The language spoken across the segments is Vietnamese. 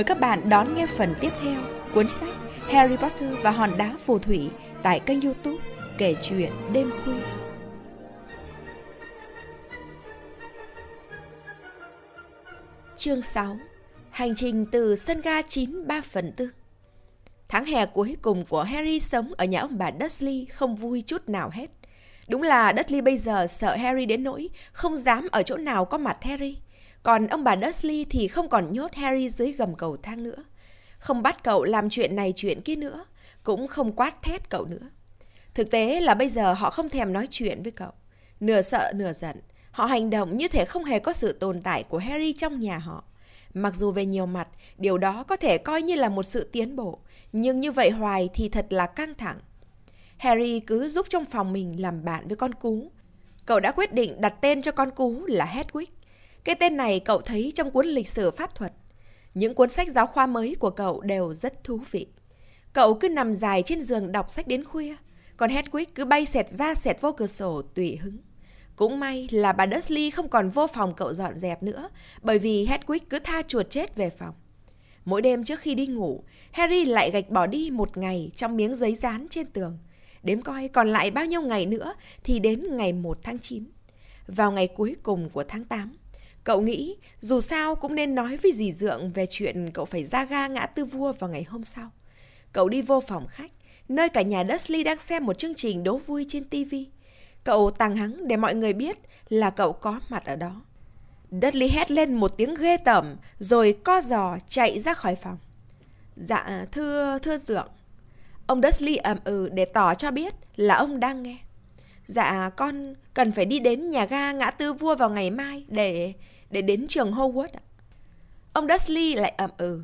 mời các bạn đón nghe phần tiếp theo cuốn sách Harry Potter và hòn đá phù thủy tại kênh youtube Kể chuyện đêm khuya. Chương 6 Hành trình từ sân ga 9 3 phần 4 Tháng hè cuối cùng của Harry sống ở nhà ông bà Dudley không vui chút nào hết. Đúng là Dudley bây giờ sợ Harry đến nỗi không dám ở chỗ nào có mặt Harry. Còn ông bà Dursley thì không còn nhốt Harry dưới gầm cầu thang nữa. Không bắt cậu làm chuyện này chuyện kia nữa, cũng không quát thét cậu nữa. Thực tế là bây giờ họ không thèm nói chuyện với cậu. Nửa sợ nửa giận, họ hành động như thể không hề có sự tồn tại của Harry trong nhà họ. Mặc dù về nhiều mặt, điều đó có thể coi như là một sự tiến bộ, nhưng như vậy hoài thì thật là căng thẳng. Harry cứ giúp trong phòng mình làm bạn với con cú. Cậu đã quyết định đặt tên cho con cú là Hedwig. Cái tên này cậu thấy trong cuốn lịch sử pháp thuật. Những cuốn sách giáo khoa mới của cậu đều rất thú vị. Cậu cứ nằm dài trên giường đọc sách đến khuya, còn Hedwig cứ bay xẹt ra xẹt vô cửa sổ tùy hứng. Cũng may là bà Dursley không còn vô phòng cậu dọn dẹp nữa, bởi vì Hedwig cứ tha chuột chết về phòng. Mỗi đêm trước khi đi ngủ, Harry lại gạch bỏ đi một ngày trong miếng giấy dán trên tường. Đếm coi còn lại bao nhiêu ngày nữa thì đến ngày 1 tháng 9. Vào ngày cuối cùng của tháng 8, Cậu nghĩ dù sao cũng nên nói với dì Dượng về chuyện cậu phải ra ga ngã tư vua vào ngày hôm sau. Cậu đi vô phòng khách, nơi cả nhà Dudley đang xem một chương trình đố vui trên TV. Cậu tàng hắng để mọi người biết là cậu có mặt ở đó. Dudley hét lên một tiếng ghê tởm rồi co giò chạy ra khỏi phòng. Dạ thưa thưa Dượng. Ông Dudley ậm ừ để tỏ cho biết là ông đang nghe. Dạ con cần phải đi đến nhà ga ngã tư vua vào ngày mai để để đến trường Howard Ông Dudley lại ậm ừ.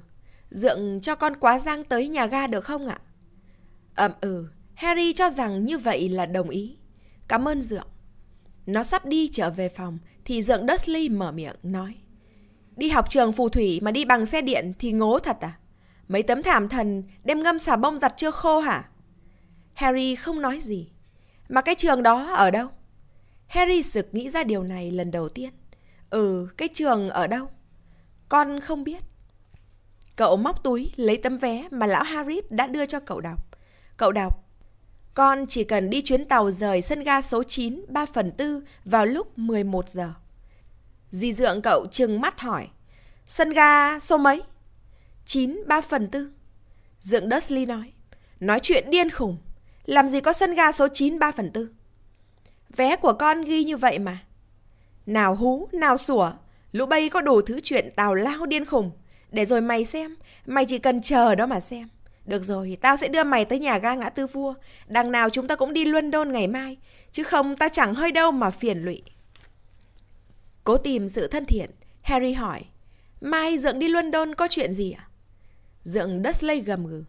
Dượng cho con quá giang tới nhà ga được không ạ? Ậm ừ, Harry cho rằng như vậy là đồng ý. Cảm ơn Dượng. Nó sắp đi trở về phòng thì Dượng Dudley mở miệng nói. Đi học trường phù thủy mà đi bằng xe điện thì ngố thật à? Mấy tấm thảm thần đem ngâm xà bông giặt chưa khô hả? Harry không nói gì. Mà cái trường đó ở đâu? Harry sực nghĩ ra điều này lần đầu tiên. Ừ, cái trường ở đâu? Con không biết. Cậu móc túi lấy tấm vé mà lão Harris đã đưa cho cậu đọc. Cậu đọc, con chỉ cần đi chuyến tàu rời sân ga số 9 3 phần 4 vào lúc 11 giờ. Dì dượng cậu trừng mắt hỏi, sân ga số mấy? 9 3 phần 4. Dượng Dursley nói, nói chuyện điên khủng, làm gì có sân ga số 9 3 phần 4. Vé của con ghi như vậy mà, nào hú, nào sủa, lũ bay có đủ thứ chuyện tào lao điên khủng Để rồi mày xem, mày chỉ cần chờ đó mà xem. Được rồi, tao sẽ đưa mày tới nhà ga ngã tư vua. Đằng nào chúng ta cũng đi luân đôn ngày mai. Chứ không ta chẳng hơi đâu mà phiền lụy. Cố tìm sự thân thiện, Harry hỏi. Mai Dượng đi luân đôn có chuyện gì ạ? À? Dượng Dudley gầm gừ.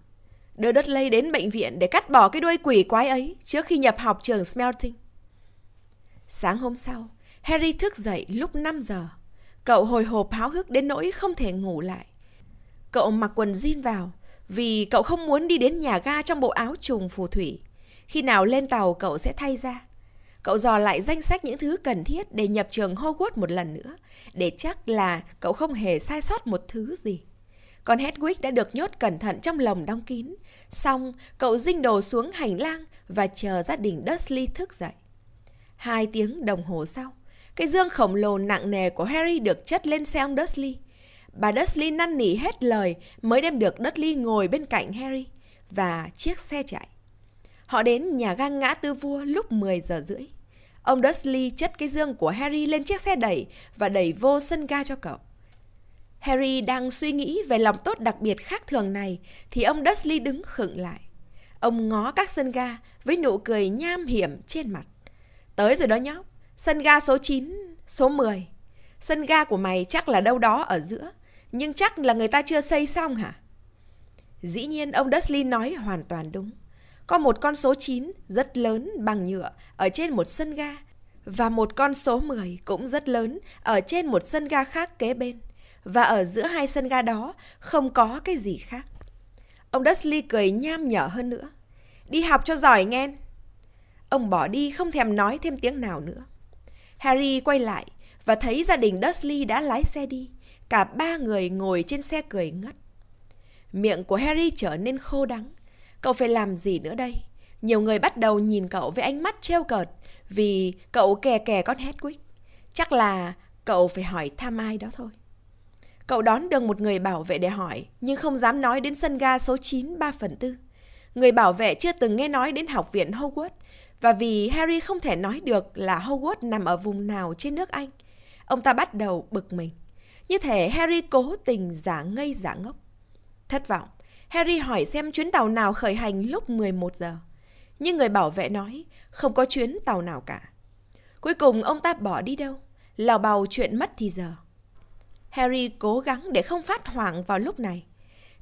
Đưa Dudley đến bệnh viện để cắt bỏ cái đuôi quỷ quái ấy trước khi nhập học trường Smelting. Sáng hôm sau, Harry thức dậy lúc 5 giờ. Cậu hồi hộp háo hức đến nỗi không thể ngủ lại. Cậu mặc quần jean vào vì cậu không muốn đi đến nhà ga trong bộ áo trùng phù thủy. Khi nào lên tàu cậu sẽ thay ra. Cậu dò lại danh sách những thứ cần thiết để nhập trường Hogwarts một lần nữa, để chắc là cậu không hề sai sót một thứ gì. Còn Hedwig đã được nhốt cẩn thận trong lồng đóng kín. Xong, cậu dinh đồ xuống hành lang và chờ gia đình Dursley thức dậy. Hai tiếng đồng hồ sau, cái dương khổng lồ nặng nề của Harry được chất lên xe ông Dursley. Bà Dursley năn nỉ hết lời mới đem được Dudley ngồi bên cạnh Harry và chiếc xe chạy. Họ đến nhà ga ngã tư vua lúc 10 giờ rưỡi. Ông Dursley chất cái dương của Harry lên chiếc xe đẩy và đẩy vô sân ga cho cậu. Harry đang suy nghĩ về lòng tốt đặc biệt khác thường này thì ông Dursley đứng khựng lại. Ông ngó các sân ga với nụ cười nham hiểm trên mặt. Tới rồi đó nhóc. Sân ga số 9, số 10. Sân ga của mày chắc là đâu đó ở giữa, nhưng chắc là người ta chưa xây xong hả? Dĩ nhiên ông Dustin nói hoàn toàn đúng. Có một con số 9 rất lớn bằng nhựa ở trên một sân ga và một con số 10 cũng rất lớn ở trên một sân ga khác kế bên. Và ở giữa hai sân ga đó không có cái gì khác. Ông Dudley cười nham nhở hơn nữa. Đi học cho giỏi nghe. Ông bỏ đi không thèm nói thêm tiếng nào nữa. Harry quay lại và thấy gia đình Dursley đã lái xe đi. Cả ba người ngồi trên xe cười ngất. Miệng của Harry trở nên khô đắng. Cậu phải làm gì nữa đây? Nhiều người bắt đầu nhìn cậu với ánh mắt treo cợt vì cậu kè kè con Hedwig. Chắc là cậu phải hỏi thăm ai đó thôi. Cậu đón được một người bảo vệ để hỏi, nhưng không dám nói đến sân ga số 9 3 phần 4. Người bảo vệ chưa từng nghe nói đến học viện Hogwarts, và vì Harry không thể nói được là Hogwarts nằm ở vùng nào trên nước Anh, ông ta bắt đầu bực mình. Như thể Harry cố tình giả ngây giả ngốc. Thất vọng, Harry hỏi xem chuyến tàu nào khởi hành lúc 11 giờ. Nhưng người bảo vệ nói không có chuyến tàu nào cả. Cuối cùng ông ta bỏ đi đâu, lào bào chuyện mất thì giờ. Harry cố gắng để không phát hoảng vào lúc này.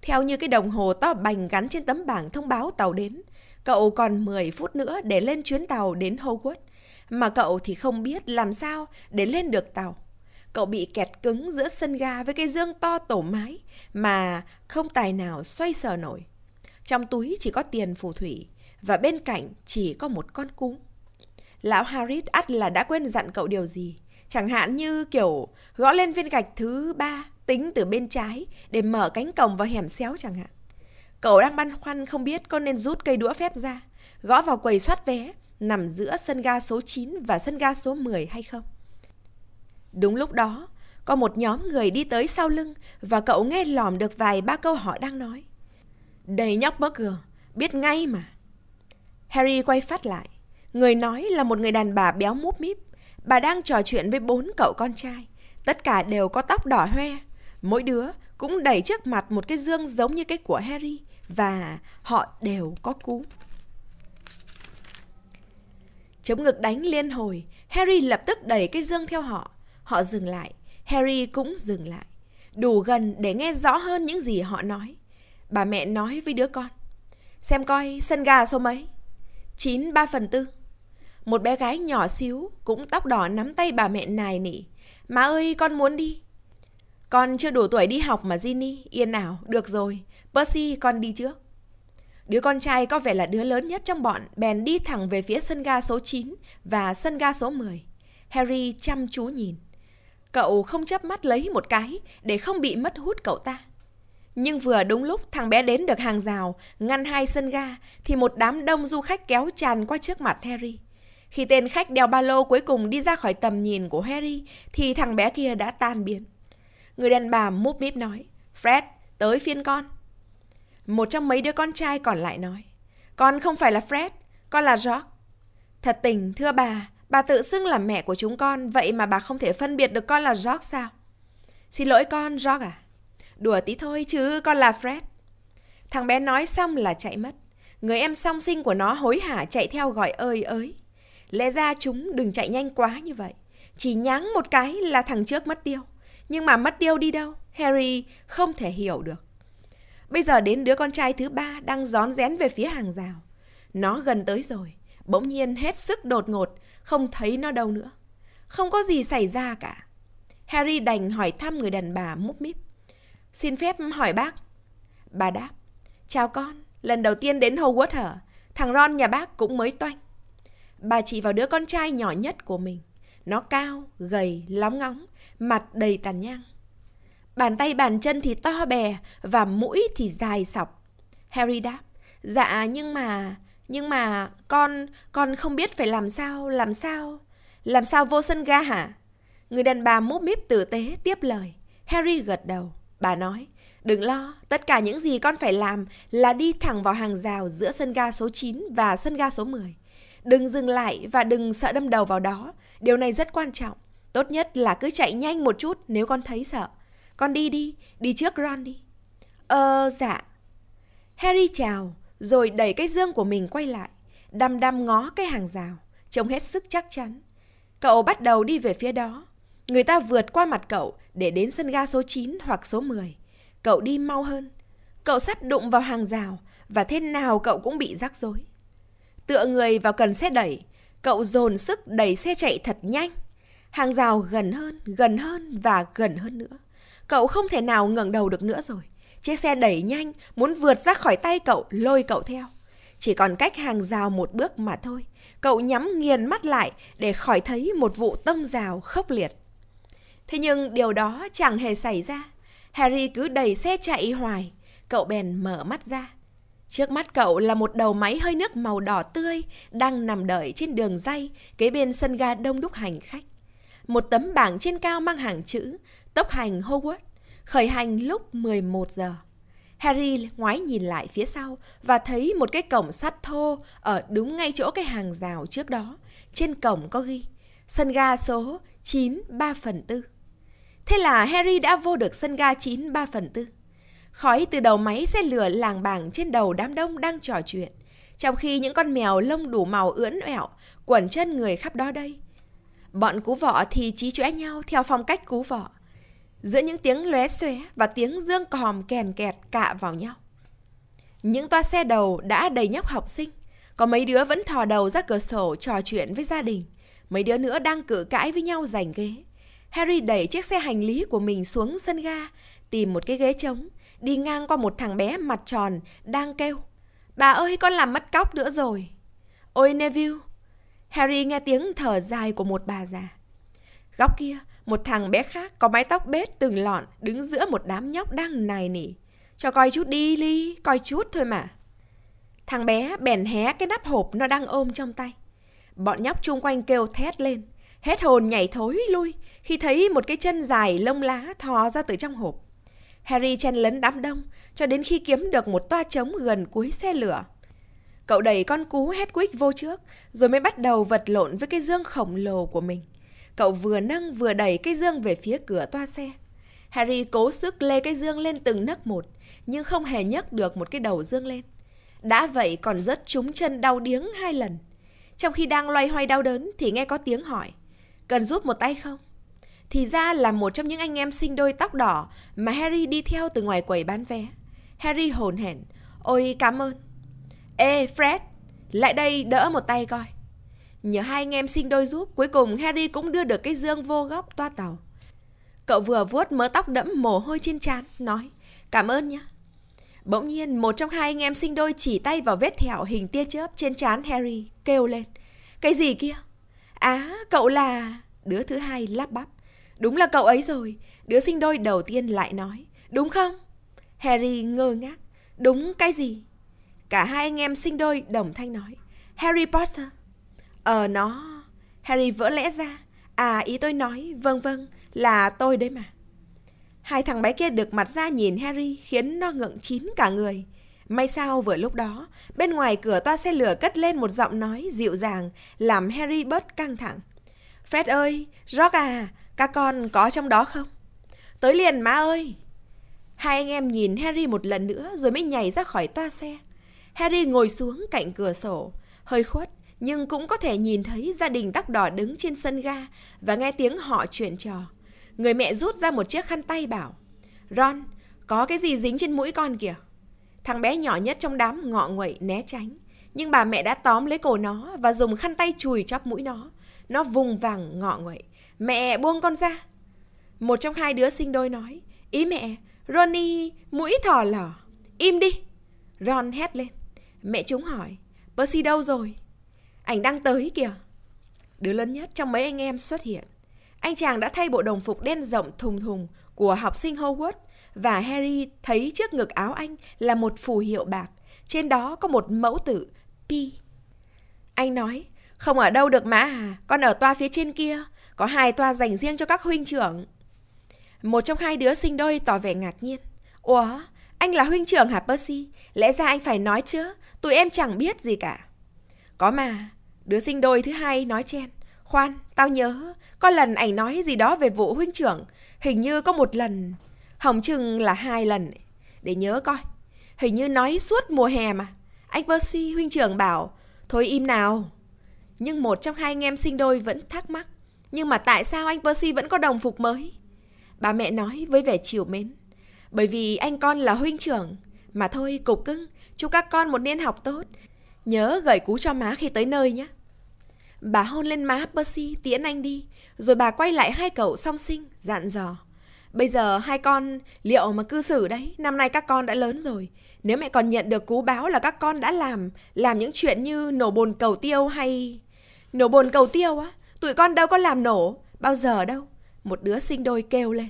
Theo như cái đồng hồ to bành gắn trên tấm bảng thông báo tàu đến, Cậu còn 10 phút nữa để lên chuyến tàu đến Howard, mà cậu thì không biết làm sao để lên được tàu. Cậu bị kẹt cứng giữa sân ga với cái dương to tổ mái mà không tài nào xoay sở nổi. Trong túi chỉ có tiền phù thủy và bên cạnh chỉ có một con cúng. Lão Harris ắt là đã quên dặn cậu điều gì. Chẳng hạn như kiểu gõ lên viên gạch thứ ba tính từ bên trái để mở cánh cổng vào hẻm xéo chẳng hạn. Cậu đang băn khoăn không biết con nên rút cây đũa phép ra, gõ vào quầy soát vé, nằm giữa sân ga số 9 và sân ga số 10 hay không. Đúng lúc đó, có một nhóm người đi tới sau lưng và cậu nghe lỏm được vài ba câu họ đang nói. Đầy nhóc bớt gờ, biết ngay mà. Harry quay phát lại. Người nói là một người đàn bà béo múp míp. Bà đang trò chuyện với bốn cậu con trai. Tất cả đều có tóc đỏ hoe. Mỗi đứa cũng đẩy trước mặt một cái dương giống như cái của Harry và họ đều có cú. Chống ngực đánh liên hồi, Harry lập tức đẩy cái dương theo họ. Họ dừng lại, Harry cũng dừng lại, đủ gần để nghe rõ hơn những gì họ nói. Bà mẹ nói với đứa con, xem coi sân gà số mấy. 9 3 phần tư. Một bé gái nhỏ xíu, cũng tóc đỏ nắm tay bà mẹ nài nỉ. Má ơi, con muốn đi. Con chưa đủ tuổi đi học mà Ginny, yên ảo, được rồi. Percy con đi trước. Đứa con trai có vẻ là đứa lớn nhất trong bọn, bèn đi thẳng về phía sân ga số 9 và sân ga số 10. Harry chăm chú nhìn. Cậu không chấp mắt lấy một cái để không bị mất hút cậu ta. Nhưng vừa đúng lúc thằng bé đến được hàng rào, ngăn hai sân ga, thì một đám đông du khách kéo tràn qua trước mặt Harry. Khi tên khách đeo ba lô cuối cùng đi ra khỏi tầm nhìn của Harry, thì thằng bé kia đã tan biến. Người đàn bà múp míp nói, Fred, tới phiên con. Một trong mấy đứa con trai còn lại nói Con không phải là Fred, con là George Thật tình, thưa bà Bà tự xưng là mẹ của chúng con Vậy mà bà không thể phân biệt được con là George sao Xin lỗi con, George à Đùa tí thôi chứ con là Fred Thằng bé nói xong là chạy mất Người em song sinh của nó hối hả chạy theo gọi ơi ơi. Lẽ ra chúng đừng chạy nhanh quá như vậy Chỉ nháng một cái là thằng trước mất tiêu Nhưng mà mất tiêu đi đâu Harry không thể hiểu được Bây giờ đến đứa con trai thứ ba đang rón rén về phía hàng rào. Nó gần tới rồi, bỗng nhiên hết sức đột ngột, không thấy nó đâu nữa. Không có gì xảy ra cả. Harry đành hỏi thăm người đàn bà múp míp. Xin phép hỏi bác. Bà đáp. Chào con, lần đầu tiên đến Hogwarts hả? Thằng Ron nhà bác cũng mới toanh. Bà chỉ vào đứa con trai nhỏ nhất của mình. Nó cao, gầy, lóng ngóng, mặt đầy tàn nhang. Bàn tay bàn chân thì to bè và mũi thì dài sọc. Harry đáp, dạ nhưng mà, nhưng mà con, con không biết phải làm sao, làm sao, làm sao vô sân ga hả? Người đàn bà múp míp tử tế tiếp lời. Harry gật đầu, bà nói, Đừng lo, tất cả những gì con phải làm là đi thẳng vào hàng rào giữa sân ga số 9 và sân ga số 10. Đừng dừng lại và đừng sợ đâm đầu vào đó, điều này rất quan trọng. Tốt nhất là cứ chạy nhanh một chút nếu con thấy sợ. Con đi đi, đi trước Ron đi. Ờ, dạ. Harry chào, rồi đẩy cái dương của mình quay lại, đăm đăm ngó cái hàng rào, trông hết sức chắc chắn. Cậu bắt đầu đi về phía đó. Người ta vượt qua mặt cậu để đến sân ga số 9 hoặc số 10. Cậu đi mau hơn. Cậu sắp đụng vào hàng rào và thế nào cậu cũng bị rắc rối. Tựa người vào cần xe đẩy, cậu dồn sức đẩy xe chạy thật nhanh. Hàng rào gần hơn, gần hơn và gần hơn nữa. Cậu không thể nào ngẩng đầu được nữa rồi. Chiếc xe đẩy nhanh, muốn vượt ra khỏi tay cậu, lôi cậu theo. Chỉ còn cách hàng rào một bước mà thôi. Cậu nhắm nghiền mắt lại để khỏi thấy một vụ tông rào khốc liệt. Thế nhưng điều đó chẳng hề xảy ra. Harry cứ đẩy xe chạy hoài. Cậu bèn mở mắt ra. Trước mắt cậu là một đầu máy hơi nước màu đỏ tươi đang nằm đợi trên đường dây kế bên sân ga đông đúc hành khách. Một tấm bảng trên cao mang hàng chữ tốc hành Hogwarts khởi hành lúc 11 giờ. Harry ngoái nhìn lại phía sau và thấy một cái cổng sắt thô ở đúng ngay chỗ cái hàng rào trước đó. Trên cổng có ghi sân ga số 9 3 phần 4. Thế là Harry đã vô được sân ga 9 3 phần 4. Khói từ đầu máy xe lửa làng bảng trên đầu đám đông đang trò chuyện. Trong khi những con mèo lông đủ màu ưỡn ẹo, quẩn chân người khắp đó đây. Bọn cú vọ thì trí chóe nhau theo phong cách cú vọ giữa những tiếng lóe xóe và tiếng dương còm kèn kẹt cạ vào nhau. Những toa xe đầu đã đầy nhóc học sinh, có mấy đứa vẫn thò đầu ra cửa sổ trò chuyện với gia đình, mấy đứa nữa đang cự cãi với nhau giành ghế. Harry đẩy chiếc xe hành lý của mình xuống sân ga, tìm một cái ghế trống, đi ngang qua một thằng bé mặt tròn đang kêu. Bà ơi con làm mất cóc nữa rồi. Ôi Neville! Harry nghe tiếng thở dài của một bà già. Góc kia, một thằng bé khác có mái tóc bết từng lọn đứng giữa một đám nhóc đang nài nỉ. Cho coi chút đi Ly, coi chút thôi mà. Thằng bé bèn hé cái nắp hộp nó đang ôm trong tay. Bọn nhóc chung quanh kêu thét lên, hết hồn nhảy thối lui khi thấy một cái chân dài lông lá thò ra từ trong hộp. Harry chen lấn đám đông cho đến khi kiếm được một toa trống gần cuối xe lửa. Cậu đẩy con cú Hedwig vô trước rồi mới bắt đầu vật lộn với cái dương khổng lồ của mình. Cậu vừa nâng vừa đẩy cái dương về phía cửa toa xe. Harry cố sức lê cái dương lên từng nấc một, nhưng không hề nhấc được một cái đầu dương lên. Đã vậy còn rất trúng chân đau điếng hai lần. Trong khi đang loay hoay đau đớn thì nghe có tiếng hỏi, cần giúp một tay không? Thì ra là một trong những anh em sinh đôi tóc đỏ mà Harry đi theo từ ngoài quầy bán vé. Harry hồn hển, ôi cảm ơn. Ê Fred, lại đây đỡ một tay coi. Nhờ hai anh em sinh đôi giúp, cuối cùng Harry cũng đưa được cái dương vô góc toa tàu. Cậu vừa vuốt mớ tóc đẫm mồ hôi trên trán, nói, cảm ơn nhé. Bỗng nhiên, một trong hai anh em sinh đôi chỉ tay vào vết thẹo hình tia chớp trên trán Harry, kêu lên. Cái gì kia? Á, à, cậu là... Đứa thứ hai lắp bắp. Đúng là cậu ấy rồi. Đứa sinh đôi đầu tiên lại nói. Đúng không? Harry ngơ ngác. Đúng cái gì? Cả hai anh em sinh đôi đồng thanh nói. Harry Potter. Ờ nó Harry vỡ lẽ ra À ý tôi nói Vâng vâng Là tôi đấy mà Hai thằng bé kia được mặt ra nhìn Harry Khiến nó ngượng chín cả người May sao vừa lúc đó Bên ngoài cửa toa xe lửa cất lên một giọng nói dịu dàng Làm Harry bớt căng thẳng Fred ơi Rock à Các con có trong đó không Tới liền má ơi Hai anh em nhìn Harry một lần nữa Rồi mới nhảy ra khỏi toa xe Harry ngồi xuống cạnh cửa sổ Hơi khuất nhưng cũng có thể nhìn thấy gia đình tắc đỏ đứng trên sân ga và nghe tiếng họ chuyện trò. Người mẹ rút ra một chiếc khăn tay bảo, Ron, có cái gì dính trên mũi con kìa. Thằng bé nhỏ nhất trong đám ngọ nguậy né tránh, nhưng bà mẹ đã tóm lấy cổ nó và dùng khăn tay chùi chóp mũi nó. Nó vùng vàng ngọ nguậy, mẹ buông con ra. Một trong hai đứa sinh đôi nói, ý mẹ, Ronnie mũi thỏ lỏ, im đi. Ron hét lên, mẹ chúng hỏi, Percy đâu rồi? ảnh đang tới kìa đứa lớn nhất trong mấy anh em xuất hiện anh chàng đã thay bộ đồng phục đen rộng thùng thùng của học sinh Howard và Harry thấy trước ngực áo anh là một phù hiệu bạc, trên đó có một mẫu tử P. Anh nói, không ở đâu được mã à, con ở toa phía trên kia, có hai toa dành riêng cho các huynh trưởng. Một trong hai đứa sinh đôi tỏ vẻ ngạc nhiên. Ủa, anh là huynh trưởng hả Percy? Lẽ ra anh phải nói chứ, tụi em chẳng biết gì cả. Có mà, Đứa sinh đôi thứ hai nói chen. Khoan, tao nhớ, có lần ảnh nói gì đó về vụ huynh trưởng. Hình như có một lần, hỏng chừng là hai lần. Để nhớ coi, hình như nói suốt mùa hè mà. Anh Percy huynh trưởng bảo, thôi im nào. Nhưng một trong hai anh em sinh đôi vẫn thắc mắc. Nhưng mà tại sao anh Percy vẫn có đồng phục mới? Bà mẹ nói với vẻ chiều mến. Bởi vì anh con là huynh trưởng. Mà thôi, cục cưng, chúc các con một niên học tốt. Nhớ gửi cú cho má khi tới nơi nhé. Bà hôn lên má Percy tiễn anh đi, rồi bà quay lại hai cậu song sinh, dặn dò. Bây giờ hai con liệu mà cư xử đấy, năm nay các con đã lớn rồi. Nếu mẹ còn nhận được cú báo là các con đã làm, làm những chuyện như nổ bồn cầu tiêu hay... Nổ bồn cầu tiêu á, tụi con đâu có làm nổ, bao giờ đâu. Một đứa sinh đôi kêu lên.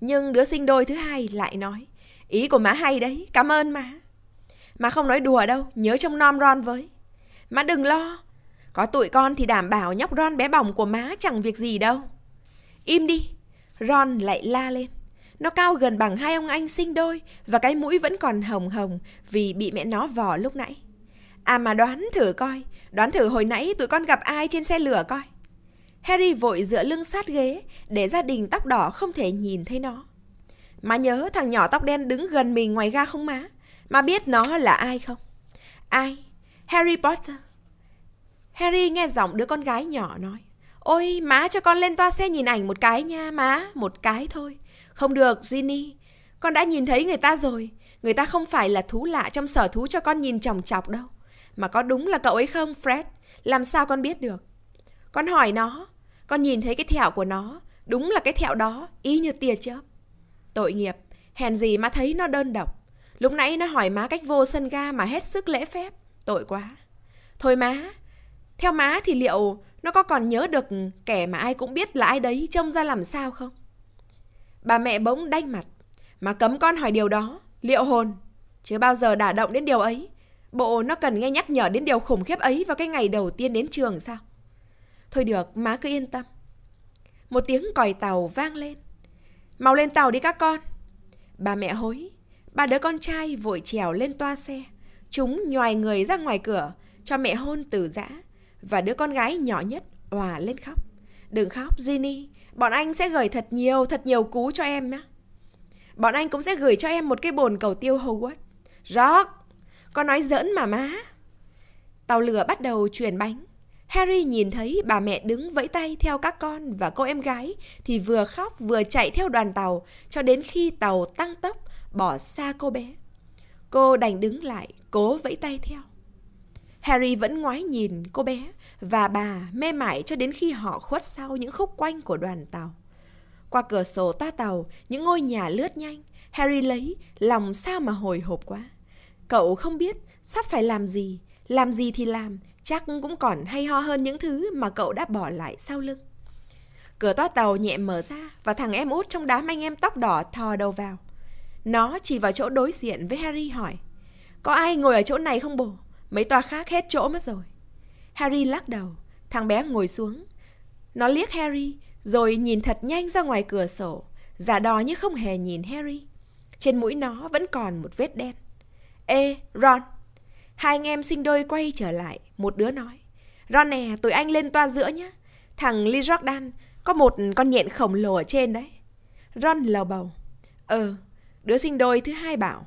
Nhưng đứa sinh đôi thứ hai lại nói, ý của má hay đấy, cảm ơn má. Má không nói đùa đâu, nhớ trong non ron với. Má đừng lo, có tụi con thì đảm bảo nhóc Ron bé bỏng của má chẳng việc gì đâu. Im đi, Ron lại la lên. Nó cao gần bằng hai ông anh sinh đôi và cái mũi vẫn còn hồng hồng vì bị mẹ nó vò lúc nãy. À mà đoán thử coi, đoán thử hồi nãy tụi con gặp ai trên xe lửa coi. Harry vội dựa lưng sát ghế để gia đình tóc đỏ không thể nhìn thấy nó. Má nhớ thằng nhỏ tóc đen đứng gần mình ngoài ga không má? Má biết nó là ai không? Ai? Harry Potter. Harry nghe giọng đứa con gái nhỏ nói. Ôi, má cho con lên toa xe nhìn ảnh một cái nha, má, một cái thôi. Không được, Ginny, con đã nhìn thấy người ta rồi. Người ta không phải là thú lạ trong sở thú cho con nhìn chòng chọc đâu. Mà có đúng là cậu ấy không, Fred? Làm sao con biết được? Con hỏi nó, con nhìn thấy cái thẹo của nó, đúng là cái thẹo đó, y như tia chớp. Tội nghiệp, hèn gì mà thấy nó đơn độc. Lúc nãy nó hỏi má cách vô sân ga mà hết sức lễ phép, tội quá. Thôi má, theo má thì liệu nó có còn nhớ được kẻ mà ai cũng biết là ai đấy trông ra làm sao không? Bà mẹ bỗng đanh mặt, mà cấm con hỏi điều đó, liệu hồn, chưa bao giờ đả động đến điều ấy. Bộ nó cần nghe nhắc nhở đến điều khủng khiếp ấy vào cái ngày đầu tiên đến trường sao? Thôi được, má cứ yên tâm. Một tiếng còi tàu vang lên. Mau lên tàu đi các con. Bà mẹ hối, ba đứa con trai vội trèo lên toa xe. Chúng nhoài người ra ngoài cửa, cho mẹ hôn từ giã và đứa con gái nhỏ nhất òa lên khóc. Đừng khóc Ginny, bọn anh sẽ gửi thật nhiều, thật nhiều cú cho em nhé. Bọn anh cũng sẽ gửi cho em một cái bồn cầu tiêu Howard. Rock, con nói giỡn mà má. Tàu lửa bắt đầu chuyển bánh. Harry nhìn thấy bà mẹ đứng vẫy tay theo các con và cô em gái thì vừa khóc vừa chạy theo đoàn tàu cho đến khi tàu tăng tốc bỏ xa cô bé. Cô đành đứng lại, cố vẫy tay theo. Harry vẫn ngoái nhìn cô bé và bà mê mải cho đến khi họ khuất sau những khúc quanh của đoàn tàu. Qua cửa sổ toa tàu, những ngôi nhà lướt nhanh, Harry lấy, lòng sao mà hồi hộp quá. Cậu không biết sắp phải làm gì, làm gì thì làm, chắc cũng còn hay ho hơn những thứ mà cậu đã bỏ lại sau lưng. Cửa toa tàu nhẹ mở ra và thằng em út trong đám anh em tóc đỏ thò đầu vào. Nó chỉ vào chỗ đối diện với Harry hỏi, có ai ngồi ở chỗ này không bồ? Mấy toa khác hết chỗ mất rồi. Harry lắc đầu, thằng bé ngồi xuống. Nó liếc Harry, rồi nhìn thật nhanh ra ngoài cửa sổ, giả đò như không hề nhìn Harry. Trên mũi nó vẫn còn một vết đen. Ê, Ron! Hai anh em sinh đôi quay trở lại, một đứa nói. Ron nè, tụi anh lên toa giữa nhé. Thằng Lee Jordan có một con nhện khổng lồ ở trên đấy. Ron lầu bầu. Ờ, đứa sinh đôi thứ hai bảo.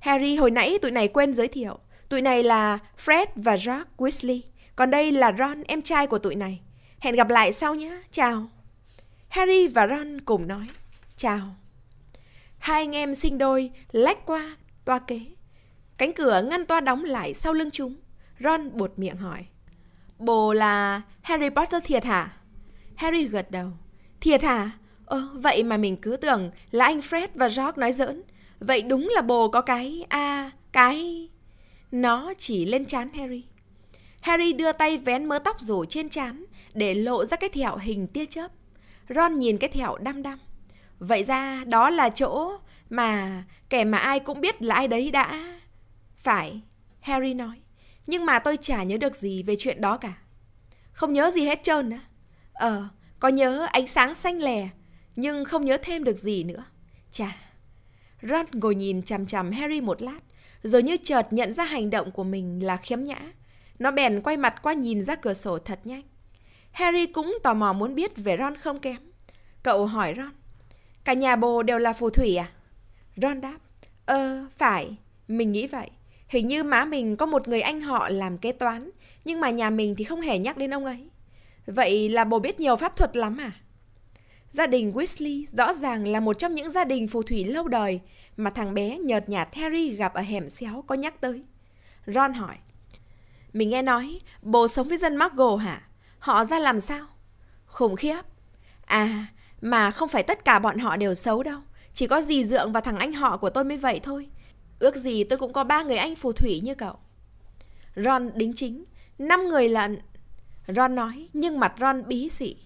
Harry hồi nãy tụi này quên giới thiệu. Tụi này là Fred và Jack Weasley. Còn đây là Ron, em trai của tụi này. Hẹn gặp lại sau nhé. Chào. Harry và Ron cùng nói. Chào. Hai anh em sinh đôi lách qua toa kế. Cánh cửa ngăn toa đóng lại sau lưng chúng. Ron buột miệng hỏi. Bồ là Harry Potter thiệt hả? Harry gật đầu. Thiệt hả? Ơ, ờ, vậy mà mình cứ tưởng là anh Fred và George nói giỡn. Vậy đúng là bồ có cái... À, cái... Nó chỉ lên trán Harry. Harry đưa tay vén mớ tóc rủ trên trán để lộ ra cái thẹo hình tia chớp. Ron nhìn cái thẹo đăm đăm. Vậy ra đó là chỗ mà kẻ mà ai cũng biết là ai đấy đã... Phải, Harry nói. Nhưng mà tôi chả nhớ được gì về chuyện đó cả. Không nhớ gì hết trơn á. Ờ, có nhớ ánh sáng xanh lè, nhưng không nhớ thêm được gì nữa. Chà. Ron ngồi nhìn chằm chằm Harry một lát, rồi như chợt nhận ra hành động của mình là khiếm nhã. Nó bèn quay mặt qua nhìn ra cửa sổ thật nhanh. Harry cũng tò mò muốn biết về Ron không kém. Cậu hỏi Ron, cả nhà bồ đều là phù thủy à? Ron đáp, ờ, phải, mình nghĩ vậy. Hình như má mình có một người anh họ làm kế toán, nhưng mà nhà mình thì không hề nhắc đến ông ấy. Vậy là bồ biết nhiều pháp thuật lắm à? Gia đình Weasley rõ ràng là một trong những gia đình phù thủy lâu đời, mà thằng bé nhợt nhạt Harry gặp ở hẻm xéo có nhắc tới. Ron hỏi, mình nghe nói bồ sống với dân Muggle hả? Họ ra làm sao? Khủng khiếp. À, mà không phải tất cả bọn họ đều xấu đâu. Chỉ có dì dượng và thằng anh họ của tôi mới vậy thôi. Ước gì tôi cũng có ba người anh phù thủy như cậu. Ron đính chính. Năm người lận. Ron nói, nhưng mặt Ron bí xị.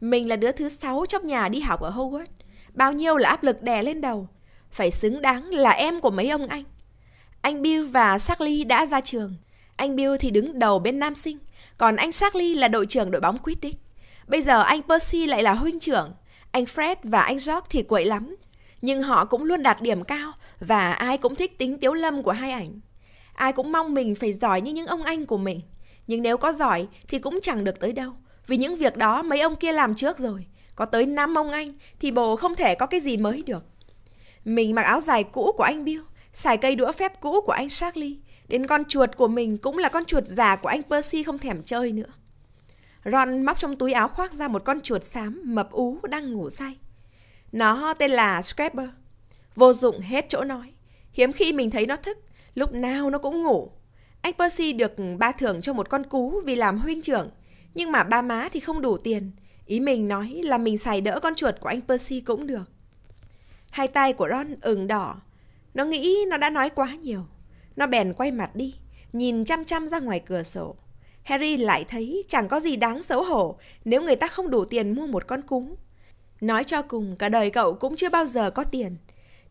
Mình là đứa thứ sáu trong nhà đi học ở Hogwarts. Bao nhiêu là áp lực đè lên đầu phải xứng đáng là em của mấy ông anh. Anh Bill và Charlie đã ra trường. Anh Bill thì đứng đầu bên nam sinh, còn anh Charlie là đội trưởng đội bóng Quidditch. Bây giờ anh Percy lại là huynh trưởng, anh Fred và anh George thì quậy lắm, nhưng họ cũng luôn đạt điểm cao và ai cũng thích tính tiếu lâm của hai ảnh. Ai cũng mong mình phải giỏi như những ông anh của mình, nhưng nếu có giỏi thì cũng chẳng được tới đâu, vì những việc đó mấy ông kia làm trước rồi, có tới năm ông anh thì bộ không thể có cái gì mới được. Mình mặc áo dài cũ của anh Bill, xài cây đũa phép cũ của anh Charlie, đến con chuột của mình cũng là con chuột già của anh Percy không thèm chơi nữa. Ron móc trong túi áo khoác ra một con chuột xám mập ú đang ngủ say. Nó tên là Scrapper. Vô dụng hết chỗ nói. Hiếm khi mình thấy nó thức, lúc nào nó cũng ngủ. Anh Percy được ba thưởng cho một con cú vì làm huynh trưởng, nhưng mà ba má thì không đủ tiền. Ý mình nói là mình xài đỡ con chuột của anh Percy cũng được. Hai tay của Ron ửng đỏ. Nó nghĩ nó đã nói quá nhiều. Nó bèn quay mặt đi, nhìn chăm chăm ra ngoài cửa sổ. Harry lại thấy chẳng có gì đáng xấu hổ nếu người ta không đủ tiền mua một con cúng. Nói cho cùng, cả đời cậu cũng chưa bao giờ có tiền.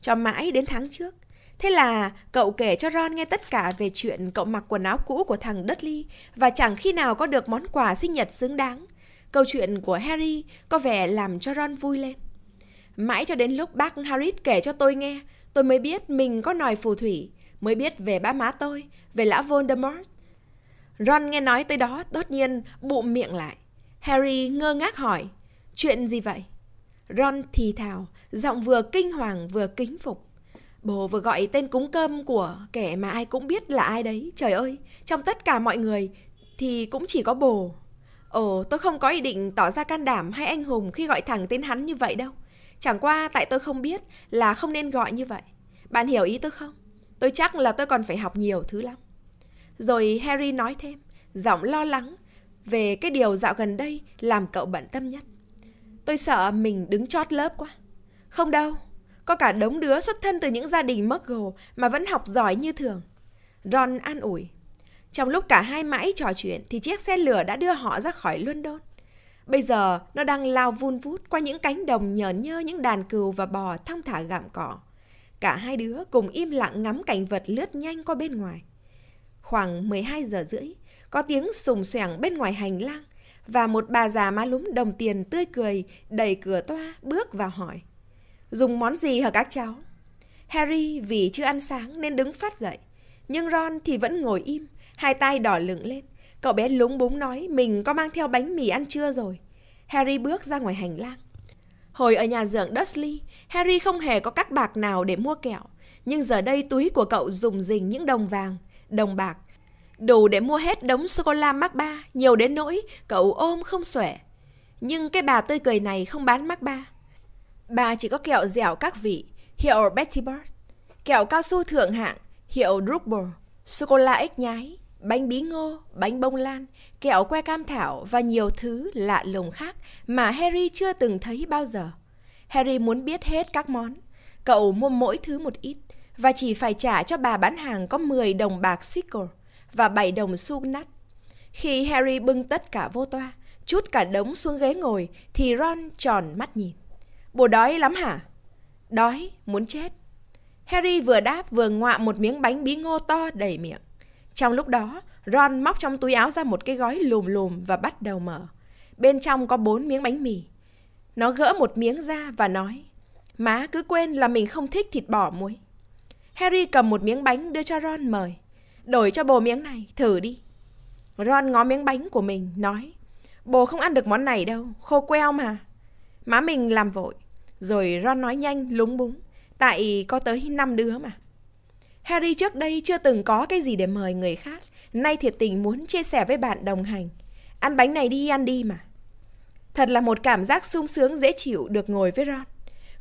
Cho mãi đến tháng trước. Thế là cậu kể cho Ron nghe tất cả về chuyện cậu mặc quần áo cũ của thằng Dudley và chẳng khi nào có được món quà sinh nhật xứng đáng. Câu chuyện của Harry có vẻ làm cho Ron vui lên. Mãi cho đến lúc bác Harris kể cho tôi nghe, tôi mới biết mình có nòi phù thủy, mới biết về ba má tôi, về lão Voldemort. Ron nghe nói tới đó, đột nhiên bụm miệng lại. Harry ngơ ngác hỏi, chuyện gì vậy? Ron thì thào, giọng vừa kinh hoàng vừa kính phục. Bố vừa gọi tên cúng cơm của kẻ mà ai cũng biết là ai đấy. Trời ơi, trong tất cả mọi người thì cũng chỉ có bồ. Ồ, tôi không có ý định tỏ ra can đảm hay anh hùng khi gọi thẳng tên hắn như vậy đâu. Chẳng qua tại tôi không biết là không nên gọi như vậy. Bạn hiểu ý tôi không? Tôi chắc là tôi còn phải học nhiều thứ lắm. Rồi Harry nói thêm, giọng lo lắng về cái điều dạo gần đây làm cậu bận tâm nhất. Tôi sợ mình đứng chót lớp quá. Không đâu, có cả đống đứa xuất thân từ những gia đình mất gồ mà vẫn học giỏi như thường. Ron an ủi. Trong lúc cả hai mãi trò chuyện thì chiếc xe lửa đã đưa họ ra khỏi London. Bây giờ nó đang lao vun vút qua những cánh đồng nhởn nhơ những đàn cừu và bò thong thả gặm cỏ. Cả hai đứa cùng im lặng ngắm cảnh vật lướt nhanh qua bên ngoài. Khoảng 12 giờ rưỡi, có tiếng sùng xoèng bên ngoài hành lang và một bà già má lúm đồng tiền tươi cười đẩy cửa toa bước vào hỏi. Dùng món gì hả các cháu? Harry vì chưa ăn sáng nên đứng phát dậy, nhưng Ron thì vẫn ngồi im, hai tay đỏ lửng lên. Cậu bé lúng búng nói mình có mang theo bánh mì ăn trưa rồi. Harry bước ra ngoài hành lang. Hồi ở nhà dưỡng Dudley, Harry không hề có các bạc nào để mua kẹo. Nhưng giờ đây túi của cậu dùng dình những đồng vàng, đồng bạc. Đủ để mua hết đống sô-cô-la Mark Ba, nhiều đến nỗi cậu ôm không xuể. Nhưng cái bà tươi cười này không bán Mark Ba. Bà chỉ có kẹo dẻo các vị, hiệu Betty Bart, kẹo cao su thượng hạng, hiệu Drupal, sô-cô-la ếch nhái, bánh bí ngô, bánh bông lan, kẹo que cam thảo và nhiều thứ lạ lùng khác mà Harry chưa từng thấy bao giờ. Harry muốn biết hết các món. Cậu mua mỗi thứ một ít và chỉ phải trả cho bà bán hàng có 10 đồng bạc sickle và 7 đồng su nát. Khi Harry bưng tất cả vô toa, chút cả đống xuống ghế ngồi thì Ron tròn mắt nhìn. Bố đói lắm hả? Đói, muốn chết. Harry vừa đáp vừa ngoạ một miếng bánh bí ngô to đầy miệng. Trong lúc đó, Ron móc trong túi áo ra một cái gói lùm lùm và bắt đầu mở. Bên trong có bốn miếng bánh mì. Nó gỡ một miếng ra và nói, má cứ quên là mình không thích thịt bò muối. Harry cầm một miếng bánh đưa cho Ron mời. Đổi cho bồ miếng này, thử đi. Ron ngó miếng bánh của mình, nói, bồ không ăn được món này đâu, khô queo mà. Má mình làm vội. Rồi Ron nói nhanh, lúng búng, tại có tới năm đứa mà. Harry trước đây chưa từng có cái gì để mời người khác, nay thiệt tình muốn chia sẻ với bạn đồng hành. Ăn bánh này đi, ăn đi mà. Thật là một cảm giác sung sướng dễ chịu được ngồi với Ron.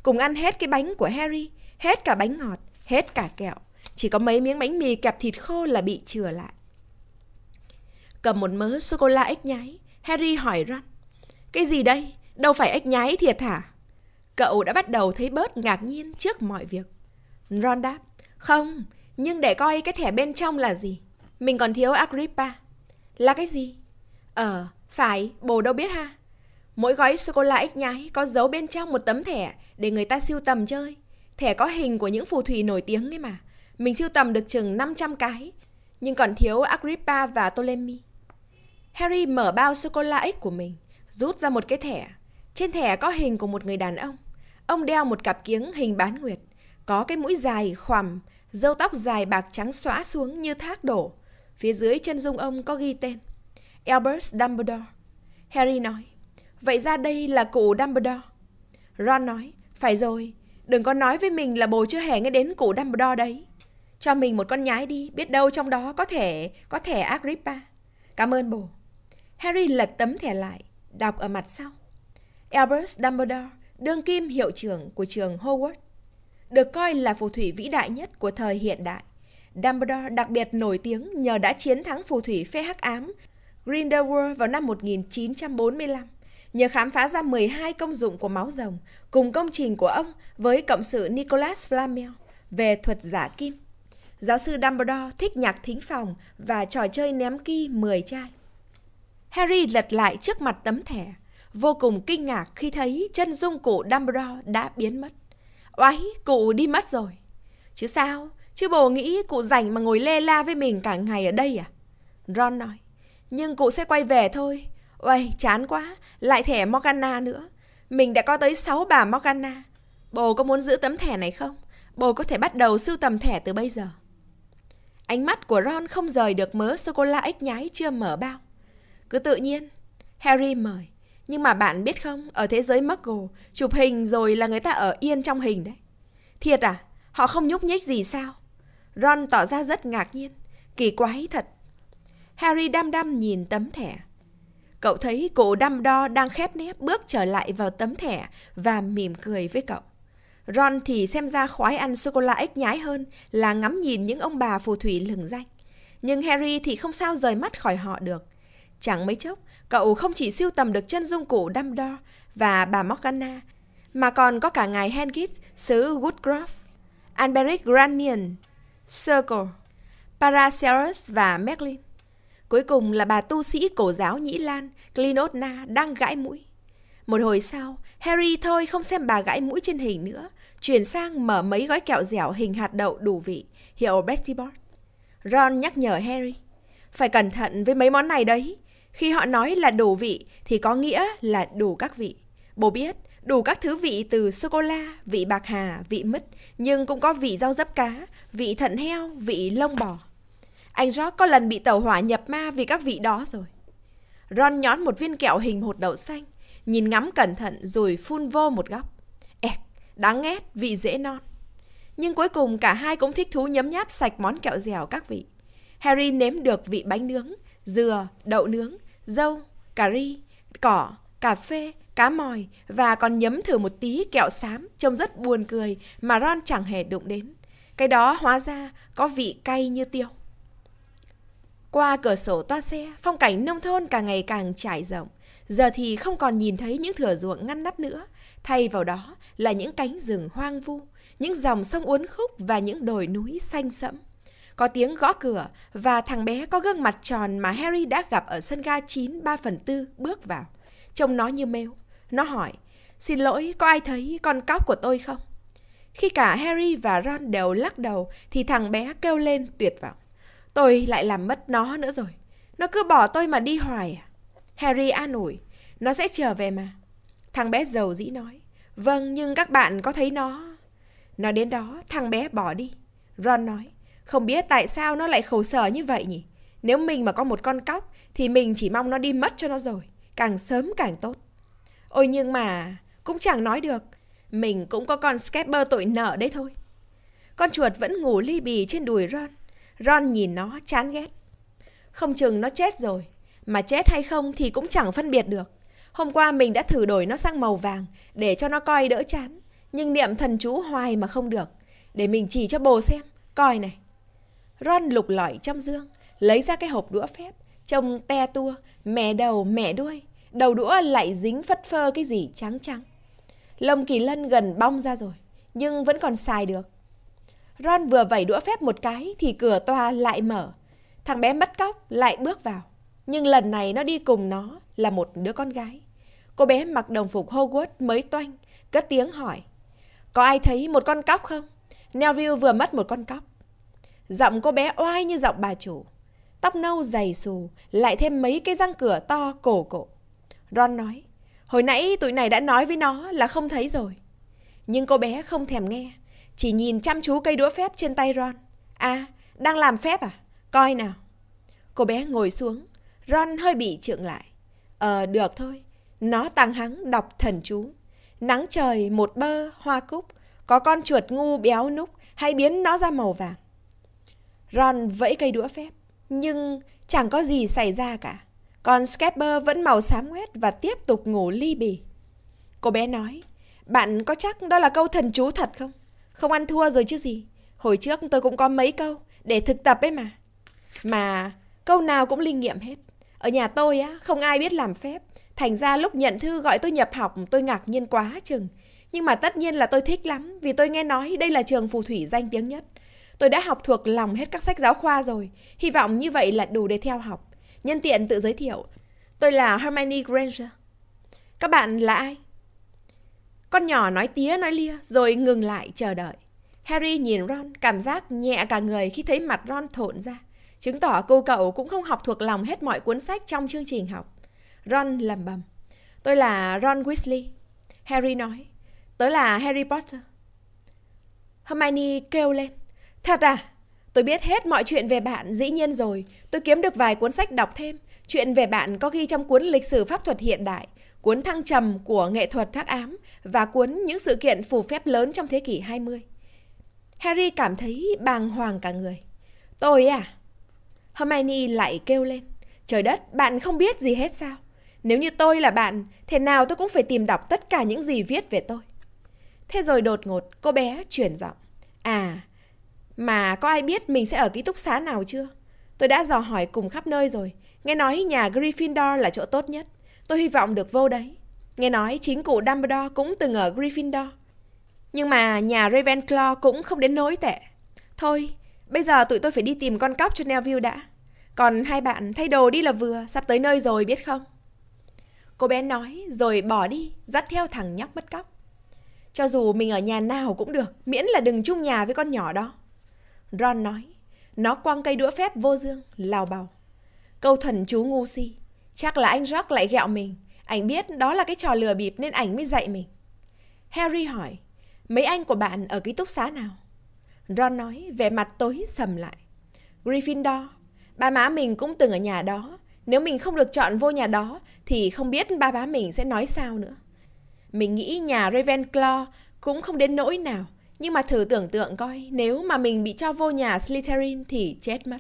Cùng ăn hết cái bánh của Harry, hết cả bánh ngọt, hết cả kẹo. Chỉ có mấy miếng bánh mì kẹp thịt khô là bị chừa lại. Cầm một mớ sô-cô-la ếch nhái, Harry hỏi Ron. Cái gì đây? Đâu phải ếch nhái thiệt hả? Cậu đã bắt đầu thấy bớt ngạc nhiên trước mọi việc. Ron đáp. Không, nhưng để coi cái thẻ bên trong là gì. Mình còn thiếu Agrippa. Là cái gì? Ờ, phải, bồ đâu biết ha. Mỗi gói sô-cô-la ếch nhái có dấu bên trong một tấm thẻ để người ta siêu tầm chơi. Thẻ có hình của những phù thủy nổi tiếng ấy mà. Mình siêu tầm được chừng 500 cái, nhưng còn thiếu Agrippa và Ptolemy. Harry mở bao sô-cô-la ếch của mình, rút ra một cái thẻ. Trên thẻ có hình của một người đàn ông. Ông đeo một cặp kiếng hình bán nguyệt, có cái mũi dài, khoằm, Dâu tóc dài bạc trắng xõa xuống như thác đổ. Phía dưới chân dung ông có ghi tên. Albert Dumbledore. Harry nói, vậy ra đây là cụ Dumbledore. Ron nói, phải rồi, đừng có nói với mình là bồ chưa hề nghe đến cụ Dumbledore đấy. Cho mình một con nhái đi, biết đâu trong đó có thể, có thể Agrippa. Cảm ơn bồ. Harry lật tấm thẻ lại, đọc ở mặt sau. Albert Dumbledore, đương kim hiệu trưởng của trường Hogwarts được coi là phù thủy vĩ đại nhất của thời hiện đại. Dumbledore đặc biệt nổi tiếng nhờ đã chiến thắng phù thủy phe hắc ám Grindelwald vào năm 1945 nhờ khám phá ra 12 công dụng của máu rồng cùng công trình của ông với cộng sự Nicholas Flamel về thuật giả kim. Giáo sư Dumbledore thích nhạc thính phòng và trò chơi ném ki 10 chai. Harry lật lại trước mặt tấm thẻ, vô cùng kinh ngạc khi thấy chân dung cổ Dumbledore đã biến mất. Oái, cụ đi mất rồi. Chứ sao, chứ bồ nghĩ cụ rảnh mà ngồi lê la với mình cả ngày ở đây à? Ron nói, nhưng cụ sẽ quay về thôi. Uầy, chán quá, lại thẻ Morgana nữa. Mình đã có tới 6 bà Morgana. Bồ có muốn giữ tấm thẻ này không? Bồ có thể bắt đầu sưu tầm thẻ từ bây giờ. Ánh mắt của Ron không rời được mớ sô-cô-la ếch nhái chưa mở bao. Cứ tự nhiên, Harry mời. Nhưng mà bạn biết không, ở thế giới Muggle, chụp hình rồi là người ta ở yên trong hình đấy. Thiệt à, họ không nhúc nhích gì sao? Ron tỏ ra rất ngạc nhiên, kỳ quái thật. Harry đăm đăm nhìn tấm thẻ. Cậu thấy cổ đăm đo đang khép nép bước trở lại vào tấm thẻ và mỉm cười với cậu. Ron thì xem ra khoái ăn sô-cô-la ếch nhái hơn là ngắm nhìn những ông bà phù thủy lừng danh. Nhưng Harry thì không sao rời mắt khỏi họ được. Chẳng mấy chốc, Cậu không chỉ siêu tầm được chân dung cụ Dumbledore và bà Morgana, mà còn có cả ngài Hengist xứ Woodcroft, Alberic Granian, Circle, Paracelsus và Merlin. Cuối cùng là bà tu sĩ cổ giáo Nhĩ Lan, Clinotna đang gãi mũi. Một hồi sau, Harry thôi không xem bà gãi mũi trên hình nữa, chuyển sang mở mấy gói kẹo dẻo hình hạt đậu đủ vị, hiệu Betty Ron nhắc nhở Harry, phải cẩn thận với mấy món này đấy, khi họ nói là đủ vị thì có nghĩa là đủ các vị. Bố biết, đủ các thứ vị từ sô-cô-la, vị bạc hà, vị mứt, nhưng cũng có vị rau dấp cá, vị thận heo, vị lông bò. Anh Rock có lần bị tàu hỏa nhập ma vì các vị đó rồi. Ron nhón một viên kẹo hình hột đậu xanh, nhìn ngắm cẩn thận rồi phun vô một góc. Ẹc, đáng ghét, vị dễ non. Nhưng cuối cùng cả hai cũng thích thú nhấm nháp sạch món kẹo dẻo các vị. Harry nếm được vị bánh nướng, dừa, đậu nướng, dâu, cà ri, cỏ, cà phê, cá mòi và còn nhấm thử một tí kẹo xám trông rất buồn cười mà Ron chẳng hề đụng đến. Cái đó hóa ra có vị cay như tiêu. Qua cửa sổ toa xe, phong cảnh nông thôn càng ngày càng trải rộng. Giờ thì không còn nhìn thấy những thửa ruộng ngăn nắp nữa, thay vào đó là những cánh rừng hoang vu, những dòng sông uốn khúc và những đồi núi xanh sẫm. Có tiếng gõ cửa và thằng bé có gương mặt tròn mà Harry đã gặp ở sân ga 9 3 phần 4 bước vào. Trông nó như mêu. Nó hỏi, xin lỗi có ai thấy con cóc của tôi không? Khi cả Harry và Ron đều lắc đầu thì thằng bé kêu lên tuyệt vọng. Tôi lại làm mất nó nữa rồi. Nó cứ bỏ tôi mà đi hoài à? Harry an ủi, nó sẽ trở về mà. Thằng bé giàu dĩ nói, vâng nhưng các bạn có thấy nó. nó đến đó, thằng bé bỏ đi. Ron nói, không biết tại sao nó lại khổ sở như vậy nhỉ? Nếu mình mà có một con cóc thì mình chỉ mong nó đi mất cho nó rồi. Càng sớm càng tốt. Ôi nhưng mà cũng chẳng nói được. Mình cũng có con Skepper tội nợ đấy thôi. Con chuột vẫn ngủ ly bì trên đùi Ron. Ron nhìn nó chán ghét. Không chừng nó chết rồi. Mà chết hay không thì cũng chẳng phân biệt được. Hôm qua mình đã thử đổi nó sang màu vàng để cho nó coi đỡ chán. Nhưng niệm thần chú hoài mà không được. Để mình chỉ cho bồ xem. Coi này, Ron lục lọi trong dương, lấy ra cái hộp đũa phép, trông te tua, mẹ đầu mẹ đuôi, đầu đũa lại dính phất phơ cái gì trắng trắng. Lông kỳ lân gần bong ra rồi, nhưng vẫn còn xài được. Ron vừa vẩy đũa phép một cái thì cửa toa lại mở. Thằng bé mất cóc lại bước vào. Nhưng lần này nó đi cùng nó là một đứa con gái. Cô bé mặc đồng phục Hogwarts mới toanh, cất tiếng hỏi. Có ai thấy một con cóc không? Neville vừa mất một con cóc. Giọng cô bé oai như giọng bà chủ. Tóc nâu dày xù, lại thêm mấy cái răng cửa to cổ cổ. Ron nói, hồi nãy tụi này đã nói với nó là không thấy rồi. Nhưng cô bé không thèm nghe, chỉ nhìn chăm chú cây đũa phép trên tay Ron. À, đang làm phép à? Coi nào. Cô bé ngồi xuống, Ron hơi bị trượng lại. Ờ, được thôi. Nó tàng hắng đọc thần chú. Nắng trời một bơ hoa cúc, có con chuột ngu béo núc, hãy biến nó ra màu vàng. Ron vẫy cây đũa phép, nhưng chẳng có gì xảy ra cả. Còn Skepper vẫn màu xám ngoét và tiếp tục ngủ ly bì. Cô bé nói, bạn có chắc đó là câu thần chú thật không? Không ăn thua rồi chứ gì. Hồi trước tôi cũng có mấy câu để thực tập ấy mà. Mà câu nào cũng linh nghiệm hết. Ở nhà tôi á, không ai biết làm phép. Thành ra lúc nhận thư gọi tôi nhập học tôi ngạc nhiên quá chừng. Nhưng mà tất nhiên là tôi thích lắm vì tôi nghe nói đây là trường phù thủy danh tiếng nhất. Tôi đã học thuộc lòng hết các sách giáo khoa rồi, hy vọng như vậy là đủ để theo học. Nhân tiện tự giới thiệu, tôi là Hermione Granger. Các bạn là ai? Con nhỏ nói tía nói lia rồi ngừng lại chờ đợi. Harry nhìn Ron cảm giác nhẹ cả người khi thấy mặt Ron thộn ra. Chứng tỏ cô cậu cũng không học thuộc lòng hết mọi cuốn sách trong chương trình học. Ron lầm bầm. Tôi là Ron Weasley. Harry nói. Tớ là Harry Potter. Hermione kêu lên. Thật à? Tôi biết hết mọi chuyện về bạn dĩ nhiên rồi. Tôi kiếm được vài cuốn sách đọc thêm. Chuyện về bạn có ghi trong cuốn lịch sử pháp thuật hiện đại, cuốn thăng trầm của nghệ thuật thác ám và cuốn những sự kiện phù phép lớn trong thế kỷ 20. Harry cảm thấy bàng hoàng cả người. Tôi à? Hermione lại kêu lên. Trời đất, bạn không biết gì hết sao? Nếu như tôi là bạn, thế nào tôi cũng phải tìm đọc tất cả những gì viết về tôi. Thế rồi đột ngột, cô bé chuyển giọng. À, mà có ai biết mình sẽ ở ký túc xá nào chưa? Tôi đã dò hỏi cùng khắp nơi rồi. Nghe nói nhà Gryffindor là chỗ tốt nhất. Tôi hy vọng được vô đấy. Nghe nói chính cụ Dumbledore cũng từng ở Gryffindor. Nhưng mà nhà Ravenclaw cũng không đến nỗi tệ. Thôi, bây giờ tụi tôi phải đi tìm con cóc cho Neville đã. Còn hai bạn thay đồ đi là vừa, sắp tới nơi rồi biết không? Cô bé nói rồi bỏ đi, dắt theo thằng nhóc mất cóc. Cho dù mình ở nhà nào cũng được, miễn là đừng chung nhà với con nhỏ đó. Ron nói, nó quăng cây đũa phép vô dương, lào bào. Câu thần chú ngu si, chắc là anh Rock lại gẹo mình. Anh biết đó là cái trò lừa bịp nên ảnh mới dạy mình. Harry hỏi, mấy anh của bạn ở ký túc xá nào? Ron nói, vẻ mặt tối sầm lại. Gryffindor, ba má mình cũng từng ở nhà đó. Nếu mình không được chọn vô nhà đó thì không biết ba má mình sẽ nói sao nữa. Mình nghĩ nhà Ravenclaw cũng không đến nỗi nào. Nhưng mà thử tưởng tượng coi, nếu mà mình bị cho vô nhà Slytherin thì chết mất.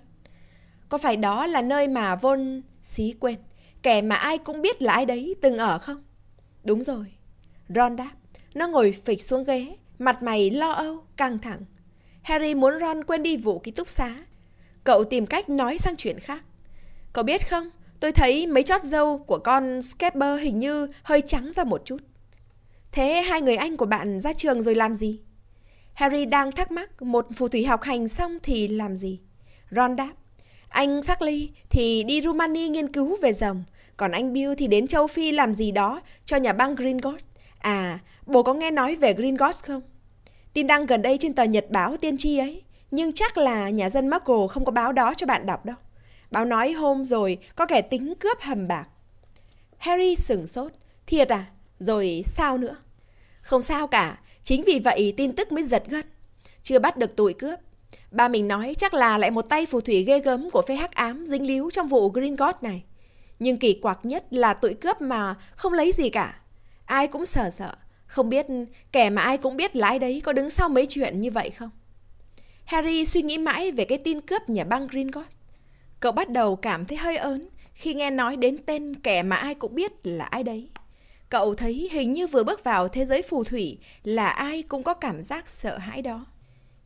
Có phải đó là nơi mà Von xí quên, kẻ mà ai cũng biết là ai đấy từng ở không? Đúng rồi. Ron đáp, nó ngồi phịch xuống ghế, mặt mày lo âu, căng thẳng. Harry muốn Ron quên đi vụ ký túc xá. Cậu tìm cách nói sang chuyện khác. Cậu biết không, tôi thấy mấy chót dâu của con Skepper hình như hơi trắng ra một chút. Thế hai người anh của bạn ra trường rồi làm gì? Harry đang thắc mắc một phù thủy học hành xong thì làm gì? Ron đáp, anh Sarkley thì đi Rumani nghiên cứu về rồng, còn anh Bill thì đến châu Phi làm gì đó cho nhà băng Gringotts. À, bố có nghe nói về Gringotts không? Tin đăng gần đây trên tờ Nhật báo tiên tri ấy, nhưng chắc là nhà dân Marco không có báo đó cho bạn đọc đâu. Báo nói hôm rồi có kẻ tính cướp hầm bạc. Harry sửng sốt, thiệt à? Rồi sao nữa? Không sao cả, Chính vì vậy tin tức mới giật gân. Chưa bắt được tội cướp. Ba mình nói chắc là lại một tay phù thủy ghê gớm của phê hắc ám dính líu trong vụ Green God này. Nhưng kỳ quặc nhất là tội cướp mà không lấy gì cả. Ai cũng sợ sợ. Không biết kẻ mà ai cũng biết là ai đấy có đứng sau mấy chuyện như vậy không? Harry suy nghĩ mãi về cái tin cướp nhà băng Green God. Cậu bắt đầu cảm thấy hơi ớn khi nghe nói đến tên kẻ mà ai cũng biết là ai đấy. Cậu thấy hình như vừa bước vào thế giới phù thủy là ai cũng có cảm giác sợ hãi đó.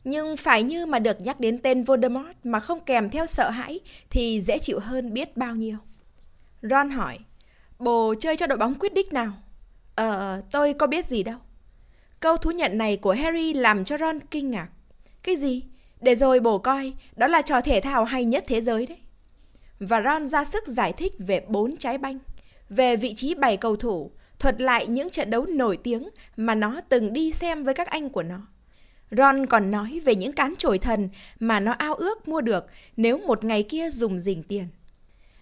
Nhưng phải như mà được nhắc đến tên Voldemort mà không kèm theo sợ hãi thì dễ chịu hơn biết bao nhiêu. Ron hỏi, bồ chơi cho đội bóng quyết đích nào? Ờ, tôi có biết gì đâu. Câu thú nhận này của Harry làm cho Ron kinh ngạc. Cái gì? Để rồi bổ coi, đó là trò thể thao hay nhất thế giới đấy. Và Ron ra sức giải thích về bốn trái banh, về vị trí bày cầu thủ, thuật lại những trận đấu nổi tiếng mà nó từng đi xem với các anh của nó. Ron còn nói về những cán trổi thần mà nó ao ước mua được nếu một ngày kia dùng dình tiền.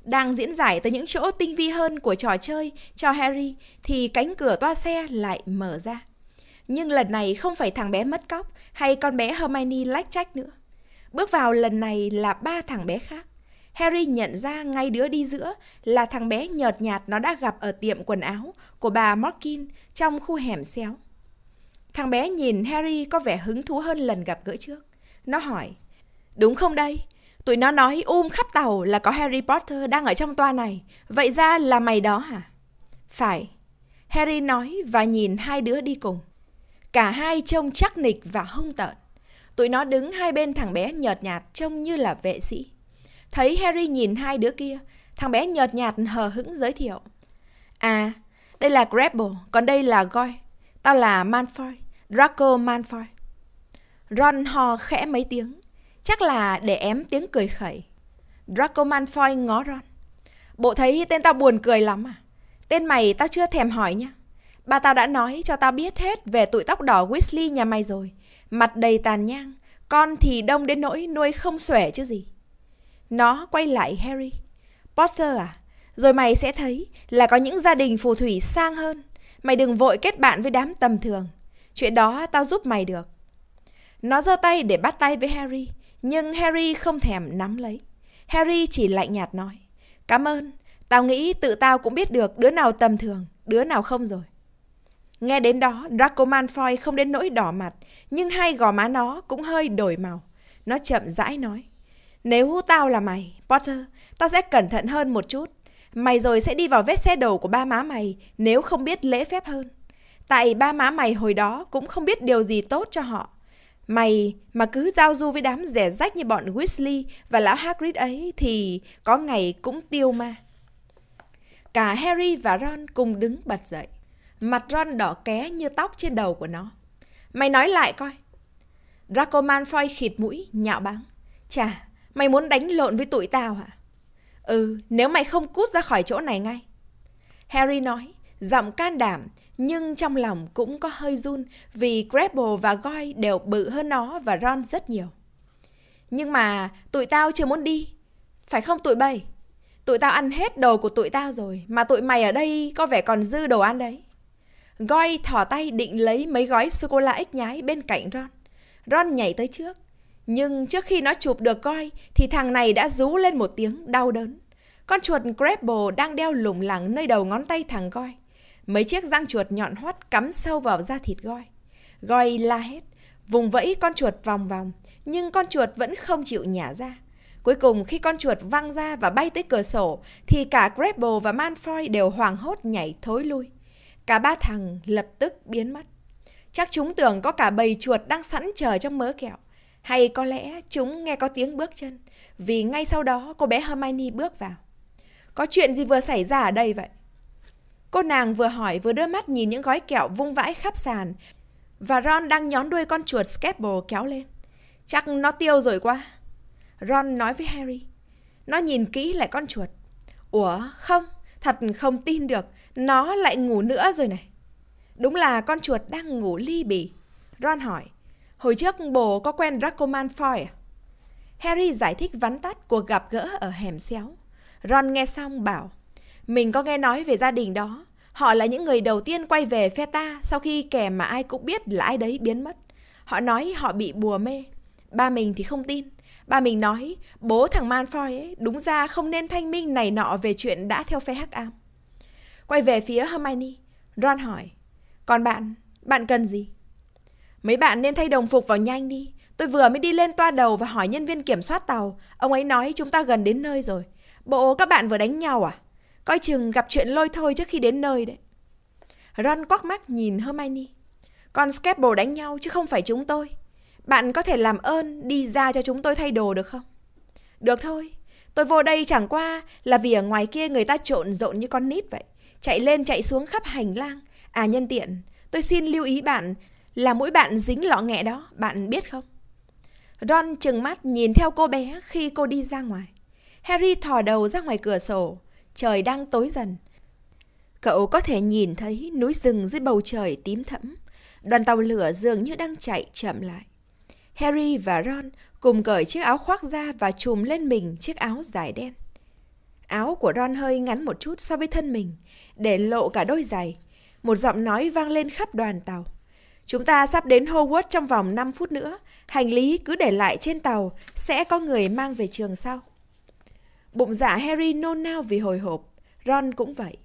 Đang diễn giải tới những chỗ tinh vi hơn của trò chơi cho Harry thì cánh cửa toa xe lại mở ra. Nhưng lần này không phải thằng bé mất cóc hay con bé Hermione lách trách nữa. Bước vào lần này là ba thằng bé khác. Harry nhận ra ngay đứa đi giữa là thằng bé nhợt nhạt nó đã gặp ở tiệm quần áo của bà Morkin trong khu hẻm xéo. Thằng bé nhìn Harry có vẻ hứng thú hơn lần gặp gỡ trước. Nó hỏi, đúng không đây? Tụi nó nói um khắp tàu là có Harry Potter đang ở trong toa này. Vậy ra là mày đó hả? Phải. Harry nói và nhìn hai đứa đi cùng. Cả hai trông chắc nịch và hung tợn. Tụi nó đứng hai bên thằng bé nhợt nhạt trông như là vệ sĩ. Thấy Harry nhìn hai đứa kia, thằng bé nhợt nhạt hờ hững giới thiệu. À, đây là Grapple, còn đây là Goy. Tao là Malfoy, Draco Malfoy. Ron hò khẽ mấy tiếng, chắc là để ém tiếng cười khẩy. Draco Malfoy ngó Ron. Bộ thấy tên tao buồn cười lắm à? Tên mày tao chưa thèm hỏi nha. Bà tao đã nói cho tao biết hết về tụi tóc đỏ Weasley nhà mày rồi. Mặt đầy tàn nhang, con thì đông đến nỗi nuôi không xuể chứ gì. Nó quay lại Harry. Potter à? Rồi mày sẽ thấy là có những gia đình phù thủy sang hơn. Mày đừng vội kết bạn với đám tầm thường. Chuyện đó tao giúp mày được. Nó giơ tay để bắt tay với Harry, nhưng Harry không thèm nắm lấy. Harry chỉ lạnh nhạt nói. Cảm ơn, tao nghĩ tự tao cũng biết được đứa nào tầm thường, đứa nào không rồi. Nghe đến đó, Draco Malfoy không đến nỗi đỏ mặt, nhưng hai gò má nó cũng hơi đổi màu. Nó chậm rãi nói. Nếu tao là mày, Potter, tao sẽ cẩn thận hơn một chút. Mày rồi sẽ đi vào vết xe đầu của ba má mày nếu không biết lễ phép hơn. Tại ba má mày hồi đó cũng không biết điều gì tốt cho họ. Mày mà cứ giao du với đám rẻ rách như bọn Weasley và lão Hagrid ấy thì có ngày cũng tiêu mà. Cả Harry và Ron cùng đứng bật dậy. Mặt Ron đỏ ké như tóc trên đầu của nó. Mày nói lại coi. Draco Malfoy khịt mũi, nhạo báng. Chà, Mày muốn đánh lộn với tụi tao hả? Ừ, nếu mày không cút ra khỏi chỗ này ngay. Harry nói, giọng can đảm, nhưng trong lòng cũng có hơi run vì Grapple và Goy đều bự hơn nó và Ron rất nhiều. Nhưng mà tụi tao chưa muốn đi, phải không tụi bay? Tụi tao ăn hết đồ của tụi tao rồi, mà tụi mày ở đây có vẻ còn dư đồ ăn đấy. Goy thỏ tay định lấy mấy gói sô-cô-la ếch nhái bên cạnh Ron. Ron nhảy tới trước, nhưng trước khi nó chụp được coi thì thằng này đã rú lên một tiếng đau đớn. Con chuột Grapple đang đeo lủng lẳng nơi đầu ngón tay thằng coi Mấy chiếc răng chuột nhọn hoắt cắm sâu vào da thịt Goi. Goi la hét, vùng vẫy con chuột vòng vòng, nhưng con chuột vẫn không chịu nhả ra. Cuối cùng khi con chuột văng ra và bay tới cửa sổ thì cả Grapple và Malfoy đều hoảng hốt nhảy thối lui. Cả ba thằng lập tức biến mất. Chắc chúng tưởng có cả bầy chuột đang sẵn chờ trong mớ kẹo. Hay có lẽ chúng nghe có tiếng bước chân, vì ngay sau đó cô bé Hermione bước vào. Có chuyện gì vừa xảy ra ở đây vậy? Cô nàng vừa hỏi vừa đưa mắt nhìn những gói kẹo vung vãi khắp sàn và Ron đang nhón đuôi con chuột Scabble kéo lên. Chắc nó tiêu rồi quá. Ron nói với Harry. Nó nhìn kỹ lại con chuột. Ủa không, thật không tin được. Nó lại ngủ nữa rồi này. Đúng là con chuột đang ngủ ly bì. Ron hỏi. Hồi trước bồ có quen Draco Malfoy. à? Harry giải thích vắn tắt cuộc gặp gỡ ở hẻm xéo. Ron nghe xong bảo, mình có nghe nói về gia đình đó. Họ là những người đầu tiên quay về phe ta sau khi kẻ mà ai cũng biết là ai đấy biến mất. Họ nói họ bị bùa mê. Ba mình thì không tin. Ba mình nói bố thằng Manfoy ấy đúng ra không nên thanh minh này nọ về chuyện đã theo phe hắc ám. Quay về phía Hermione, Ron hỏi, còn bạn, bạn cần gì? Mấy bạn nên thay đồng phục vào nhanh đi. Tôi vừa mới đi lên toa đầu và hỏi nhân viên kiểm soát tàu. Ông ấy nói chúng ta gần đến nơi rồi. Bộ các bạn vừa đánh nhau à? Coi chừng gặp chuyện lôi thôi trước khi đến nơi đấy. Ron quắc mắt nhìn Hermione. Con Skeppel đánh nhau chứ không phải chúng tôi. Bạn có thể làm ơn đi ra cho chúng tôi thay đồ được không? Được thôi. Tôi vô đây chẳng qua là vì ở ngoài kia người ta trộn rộn như con nít vậy. Chạy lên chạy xuống khắp hành lang. À nhân tiện, tôi xin lưu ý bạn là mỗi bạn dính lọ nghẹ đó, bạn biết không? Ron chừng mắt nhìn theo cô bé khi cô đi ra ngoài. Harry thò đầu ra ngoài cửa sổ, trời đang tối dần. Cậu có thể nhìn thấy núi rừng dưới bầu trời tím thẫm, đoàn tàu lửa dường như đang chạy chậm lại. Harry và Ron cùng cởi chiếc áo khoác ra và trùm lên mình chiếc áo dài đen. Áo của Ron hơi ngắn một chút so với thân mình, để lộ cả đôi giày. Một giọng nói vang lên khắp đoàn tàu. Chúng ta sắp đến Howard trong vòng 5 phút nữa. Hành lý cứ để lại trên tàu, sẽ có người mang về trường sau. Bụng dạ Harry nôn nao vì hồi hộp, Ron cũng vậy.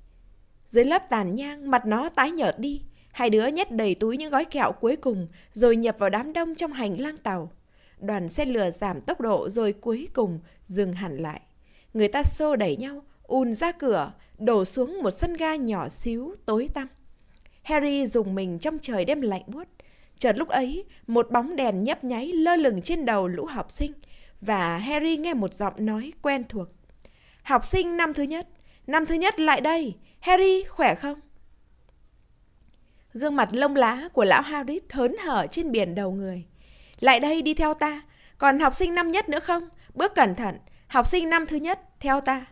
Dưới lớp tàn nhang, mặt nó tái nhợt đi. Hai đứa nhét đầy túi những gói kẹo cuối cùng rồi nhập vào đám đông trong hành lang tàu. Đoàn xe lửa giảm tốc độ rồi cuối cùng dừng hẳn lại. Người ta xô đẩy nhau, ùn ra cửa, đổ xuống một sân ga nhỏ xíu tối tăm. Harry dùng mình trong trời đêm lạnh buốt. Chợt lúc ấy, một bóng đèn nhấp nháy lơ lửng trên đầu lũ học sinh và Harry nghe một giọng nói quen thuộc. Học sinh năm thứ nhất, năm thứ nhất lại đây, Harry khỏe không? Gương mặt lông lá của lão Hagrid hớn hở trên biển đầu người. Lại đây đi theo ta, còn học sinh năm nhất nữa không? Bước cẩn thận, học sinh năm thứ nhất, theo ta.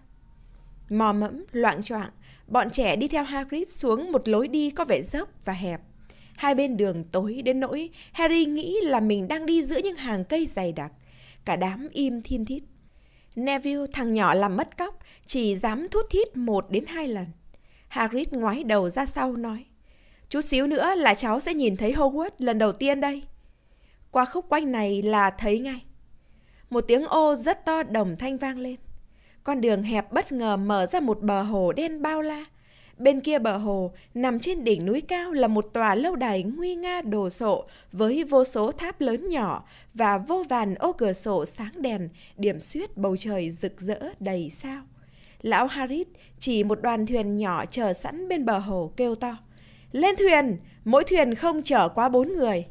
Mò mẫm, loạn choạng, Bọn trẻ đi theo Hagrid xuống một lối đi có vẻ dốc và hẹp. Hai bên đường tối đến nỗi Harry nghĩ là mình đang đi giữa những hàng cây dày đặc. Cả đám im thiên thít. Neville thằng nhỏ làm mất cóc, chỉ dám thút thít một đến hai lần. Hagrid ngoái đầu ra sau nói. Chút xíu nữa là cháu sẽ nhìn thấy Hogwarts lần đầu tiên đây. Qua khúc quanh này là thấy ngay. Một tiếng ô rất to đồng thanh vang lên con đường hẹp bất ngờ mở ra một bờ hồ đen bao la. Bên kia bờ hồ, nằm trên đỉnh núi cao là một tòa lâu đài nguy nga đồ sộ với vô số tháp lớn nhỏ và vô vàn ô cửa sổ sáng đèn, điểm xuyết bầu trời rực rỡ đầy sao. Lão Harit chỉ một đoàn thuyền nhỏ chờ sẵn bên bờ hồ kêu to. Lên thuyền, mỗi thuyền không chở quá bốn người.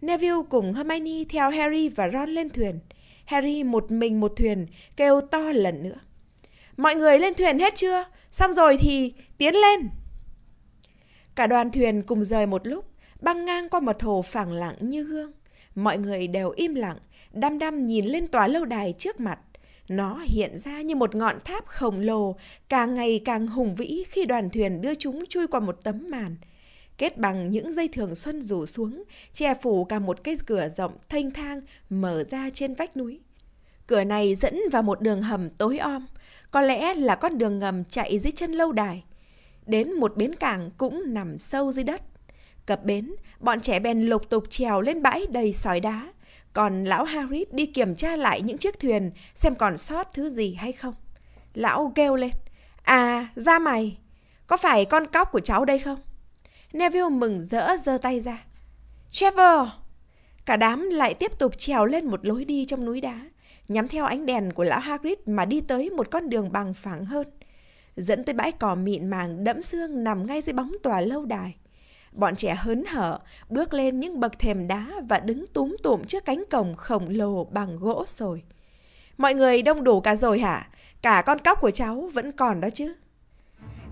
Neville cùng Hermione theo Harry và Ron lên thuyền. Harry một mình một thuyền, kêu to lần nữa. Mọi người lên thuyền hết chưa? Xong rồi thì tiến lên. Cả đoàn thuyền cùng rời một lúc, băng ngang qua một hồ phẳng lặng như gương. Mọi người đều im lặng, đăm đăm nhìn lên tòa lâu đài trước mặt. Nó hiện ra như một ngọn tháp khổng lồ, càng ngày càng hùng vĩ khi đoàn thuyền đưa chúng chui qua một tấm màn kết bằng những dây thường xuân rủ xuống, che phủ cả một cái cửa rộng thanh thang mở ra trên vách núi. Cửa này dẫn vào một đường hầm tối om, có lẽ là con đường ngầm chạy dưới chân lâu đài. Đến một bến cảng cũng nằm sâu dưới đất. Cập bến, bọn trẻ bèn lục tục trèo lên bãi đầy sỏi đá, còn lão Harris đi kiểm tra lại những chiếc thuyền xem còn sót thứ gì hay không. Lão kêu lên, à ra mày, có phải con cóc của cháu đây không? Neville mừng rỡ giơ tay ra. Trevor! Cả đám lại tiếp tục trèo lên một lối đi trong núi đá, nhắm theo ánh đèn của lão Hagrid mà đi tới một con đường bằng phẳng hơn, dẫn tới bãi cỏ mịn màng đẫm xương nằm ngay dưới bóng tòa lâu đài. Bọn trẻ hớn hở, bước lên những bậc thềm đá và đứng túm tụm trước cánh cổng khổng lồ bằng gỗ sồi. Mọi người đông đủ cả rồi hả? Cả con cóc của cháu vẫn còn đó chứ?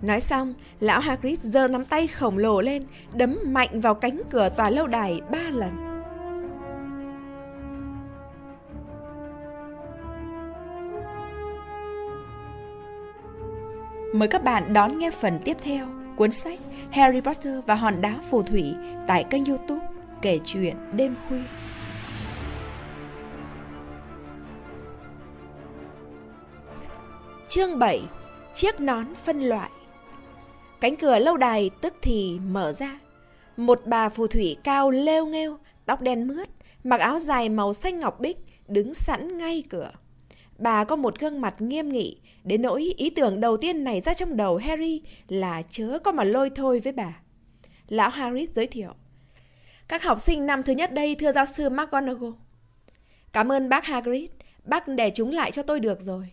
Nói xong, lão Hagrid giơ nắm tay khổng lồ lên, đấm mạnh vào cánh cửa tòa lâu đài ba lần. Mời các bạn đón nghe phần tiếp theo cuốn sách Harry Potter và hòn đá phù thủy tại kênh youtube Kể chuyện đêm khuya. Chương 7 Chiếc nón phân loại Cánh cửa lâu đài tức thì mở ra. Một bà phù thủy cao lêu nghêu, tóc đen mướt, mặc áo dài màu xanh ngọc bích, đứng sẵn ngay cửa. Bà có một gương mặt nghiêm nghị, đến nỗi ý tưởng đầu tiên này ra trong đầu Harry là chớ có mà lôi thôi với bà. Lão Harris giới thiệu. Các học sinh năm thứ nhất đây thưa giáo sư McGonagall. Cảm ơn bác Hagrid, bác để chúng lại cho tôi được rồi.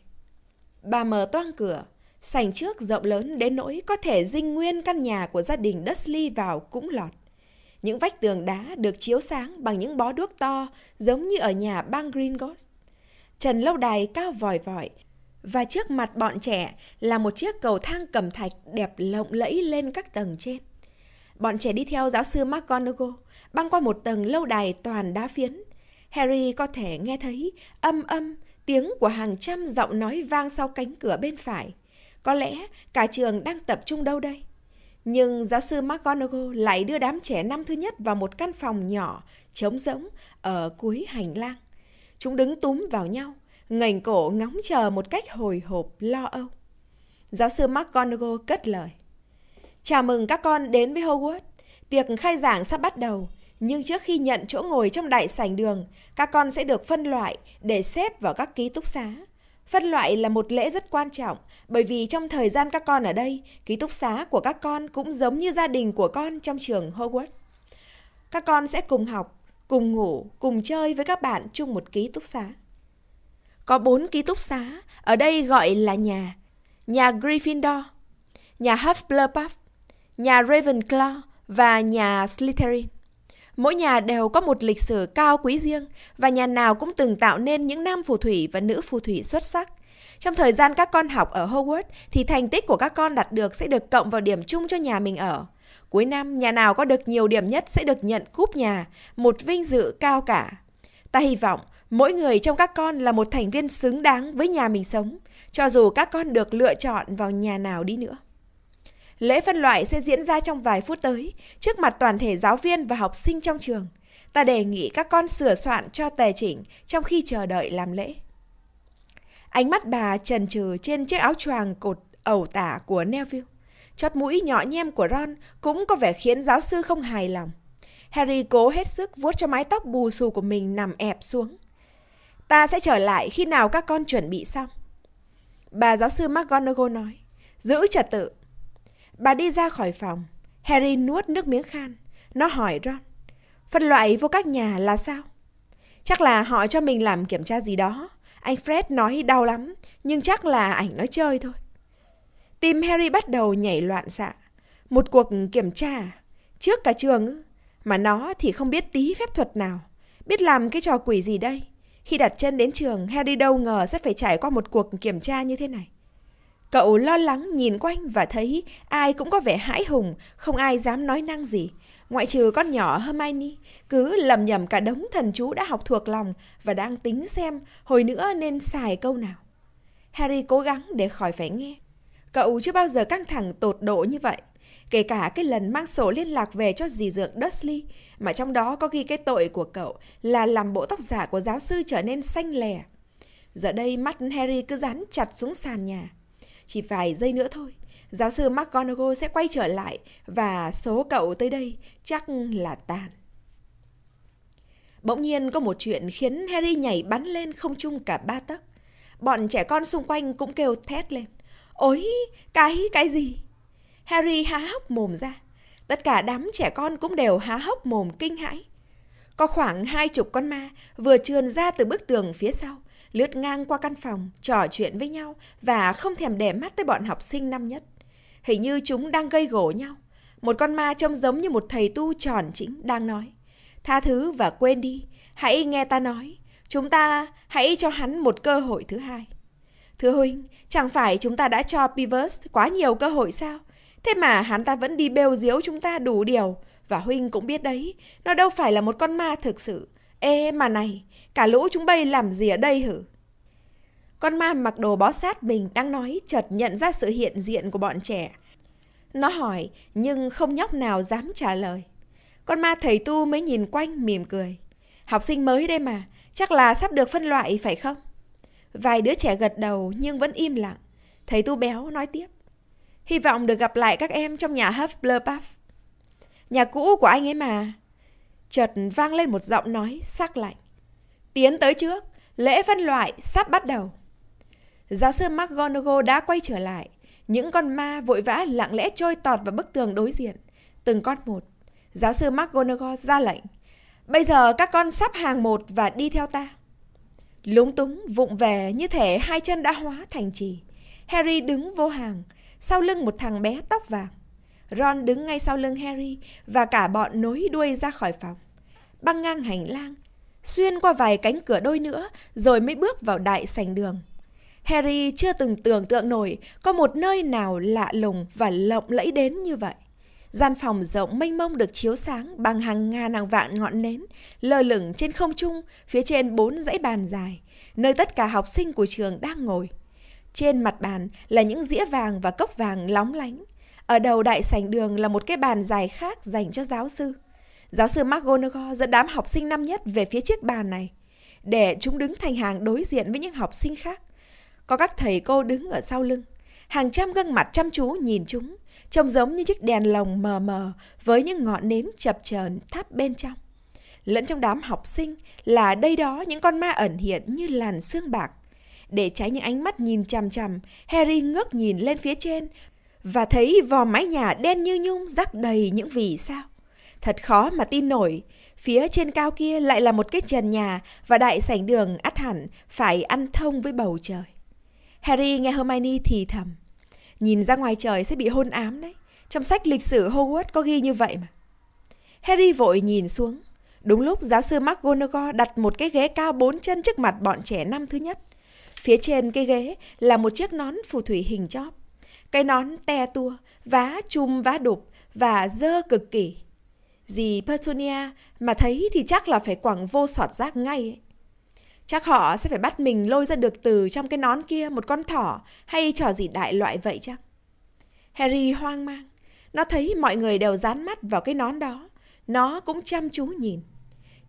Bà mở toang cửa, sảnh trước rộng lớn đến nỗi có thể dinh nguyên căn nhà của gia đình Dudley vào cũng lọt. Những vách tường đá được chiếu sáng bằng những bó đuốc to giống như ở nhà bang Gringotts. Trần lâu đài cao vòi vòi và trước mặt bọn trẻ là một chiếc cầu thang cẩm thạch đẹp lộng lẫy lên các tầng trên. Bọn trẻ đi theo giáo sư McGonagall, băng qua một tầng lâu đài toàn đá phiến. Harry có thể nghe thấy âm âm tiếng của hàng trăm giọng nói vang sau cánh cửa bên phải. Có lẽ cả trường đang tập trung đâu đây? Nhưng giáo sư McGonagall lại đưa đám trẻ năm thứ nhất vào một căn phòng nhỏ, trống rỗng, ở cuối hành lang. Chúng đứng túm vào nhau, ngẩng cổ ngóng chờ một cách hồi hộp lo âu. Giáo sư McGonagall cất lời. Chào mừng các con đến với Hogwarts. Tiệc khai giảng sắp bắt đầu, nhưng trước khi nhận chỗ ngồi trong đại sảnh đường, các con sẽ được phân loại để xếp vào các ký túc xá. Phân loại là một lễ rất quan trọng bởi vì trong thời gian các con ở đây, ký túc xá của các con cũng giống như gia đình của con trong trường Hogwarts. Các con sẽ cùng học, cùng ngủ, cùng chơi với các bạn chung một ký túc xá. Có bốn ký túc xá, ở đây gọi là nhà. Nhà Gryffindor, nhà Hufflepuff, nhà Ravenclaw và nhà Slytherin. Mỗi nhà đều có một lịch sử cao quý riêng và nhà nào cũng từng tạo nên những nam phù thủy và nữ phù thủy xuất sắc trong thời gian các con học ở Howard thì thành tích của các con đạt được sẽ được cộng vào điểm chung cho nhà mình ở. Cuối năm, nhà nào có được nhiều điểm nhất sẽ được nhận cúp nhà, một vinh dự cao cả. Ta hy vọng mỗi người trong các con là một thành viên xứng đáng với nhà mình sống, cho dù các con được lựa chọn vào nhà nào đi nữa. Lễ phân loại sẽ diễn ra trong vài phút tới, trước mặt toàn thể giáo viên và học sinh trong trường. Ta đề nghị các con sửa soạn cho tề chỉnh trong khi chờ đợi làm lễ. Ánh mắt bà trần trừ trên chiếc áo choàng cột ẩu tả của Neville. Chót mũi nhỏ nhem của Ron cũng có vẻ khiến giáo sư không hài lòng. Harry cố hết sức vuốt cho mái tóc bù xù của mình nằm ẹp xuống. Ta sẽ trở lại khi nào các con chuẩn bị xong. Bà giáo sư McGonagall nói, giữ trật tự. Bà đi ra khỏi phòng, Harry nuốt nước miếng khan. Nó hỏi Ron, phân loại vô các nhà là sao? Chắc là họ cho mình làm kiểm tra gì đó anh Fred nói đau lắm, nhưng chắc là ảnh nói chơi thôi. Tim Harry bắt đầu nhảy loạn xạ. Một cuộc kiểm tra trước cả trường mà nó thì không biết tí phép thuật nào, biết làm cái trò quỷ gì đây. Khi đặt chân đến trường, Harry đâu ngờ sẽ phải trải qua một cuộc kiểm tra như thế này. Cậu lo lắng nhìn quanh và thấy ai cũng có vẻ hãi hùng, không ai dám nói năng gì. Ngoại trừ con nhỏ Hermione, cứ lầm nhầm cả đống thần chú đã học thuộc lòng và đang tính xem hồi nữa nên xài câu nào. Harry cố gắng để khỏi phải nghe. Cậu chưa bao giờ căng thẳng tột độ như vậy. Kể cả cái lần mang sổ liên lạc về cho dì dượng Dursley, mà trong đó có ghi cái tội của cậu là làm bộ tóc giả của giáo sư trở nên xanh lè. Giờ đây mắt Harry cứ dán chặt xuống sàn nhà. Chỉ vài giây nữa thôi, giáo sư McGonagall sẽ quay trở lại và số cậu tới đây chắc là tàn. Bỗng nhiên có một chuyện khiến Harry nhảy bắn lên không chung cả ba tấc. Bọn trẻ con xung quanh cũng kêu thét lên. Ôi, cái, cái gì? Harry há hốc mồm ra. Tất cả đám trẻ con cũng đều há hốc mồm kinh hãi. Có khoảng hai chục con ma vừa trườn ra từ bức tường phía sau, lướt ngang qua căn phòng, trò chuyện với nhau và không thèm để mắt tới bọn học sinh năm nhất. Hình như chúng đang gây gổ nhau. Một con ma trông giống như một thầy tu tròn chính đang nói. Tha thứ và quên đi, hãy nghe ta nói. Chúng ta hãy cho hắn một cơ hội thứ hai. Thưa huynh, chẳng phải chúng ta đã cho Pivers quá nhiều cơ hội sao? Thế mà hắn ta vẫn đi bêu diếu chúng ta đủ điều. Và huynh cũng biết đấy, nó đâu phải là một con ma thực sự. Ê mà này, cả lũ chúng bay làm gì ở đây hử? Con ma mặc đồ bó sát mình đang nói chợt nhận ra sự hiện diện của bọn trẻ. Nó hỏi nhưng không nhóc nào dám trả lời. Con ma thầy tu mới nhìn quanh mỉm cười. Học sinh mới đây mà, chắc là sắp được phân loại phải không? Vài đứa trẻ gật đầu nhưng vẫn im lặng. Thầy tu béo nói tiếp. Hy vọng được gặp lại các em trong nhà Hufflepuff. Nhà cũ của anh ấy mà. Chợt vang lên một giọng nói sắc lạnh. Tiến tới trước, lễ phân loại sắp bắt đầu giáo sư McGonagall đã quay trở lại. Những con ma vội vã lặng lẽ trôi tọt vào bức tường đối diện. Từng con một, giáo sư McGonagall ra lệnh. Bây giờ các con sắp hàng một và đi theo ta. Lúng túng, vụng về như thể hai chân đã hóa thành trì. Harry đứng vô hàng, sau lưng một thằng bé tóc vàng. Ron đứng ngay sau lưng Harry và cả bọn nối đuôi ra khỏi phòng. Băng ngang hành lang, xuyên qua vài cánh cửa đôi nữa rồi mới bước vào đại sảnh đường. Harry chưa từng tưởng tượng nổi có một nơi nào lạ lùng và lộng lẫy đến như vậy. Gian phòng rộng mênh mông được chiếu sáng bằng hàng ngàn hàng vạn ngọn nến, lơ lửng trên không trung phía trên bốn dãy bàn dài, nơi tất cả học sinh của trường đang ngồi. Trên mặt bàn là những dĩa vàng và cốc vàng lóng lánh. Ở đầu đại sảnh đường là một cái bàn dài khác dành cho giáo sư. Giáo sư McGonagall dẫn đám học sinh năm nhất về phía chiếc bàn này, để chúng đứng thành hàng đối diện với những học sinh khác. Có các thầy cô đứng ở sau lưng, hàng trăm gương mặt chăm chú nhìn chúng, trông giống như chiếc đèn lồng mờ mờ với những ngọn nến chập chờn thắp bên trong. Lẫn trong đám học sinh là đây đó những con ma ẩn hiện như làn xương bạc. Để tránh những ánh mắt nhìn chằm chằm, Harry ngước nhìn lên phía trên và thấy vò mái nhà đen như nhung rắc đầy những vì sao. Thật khó mà tin nổi, phía trên cao kia lại là một cái trần nhà và đại sảnh đường ắt hẳn phải ăn thông với bầu trời. Harry nghe Hermione thì thầm. Nhìn ra ngoài trời sẽ bị hôn ám đấy. Trong sách lịch sử Hogwarts có ghi như vậy mà. Harry vội nhìn xuống. Đúng lúc giáo sư McGonagall đặt một cái ghế cao bốn chân trước mặt bọn trẻ năm thứ nhất. Phía trên cái ghế là một chiếc nón phù thủy hình chóp. Cái nón te tua, vá chum vá đục và dơ cực kỳ. Dì Petunia mà thấy thì chắc là phải quẳng vô sọt rác ngay ấy. Chắc họ sẽ phải bắt mình lôi ra được từ trong cái nón kia một con thỏ hay trò gì đại loại vậy chắc. Harry hoang mang. Nó thấy mọi người đều dán mắt vào cái nón đó. Nó cũng chăm chú nhìn.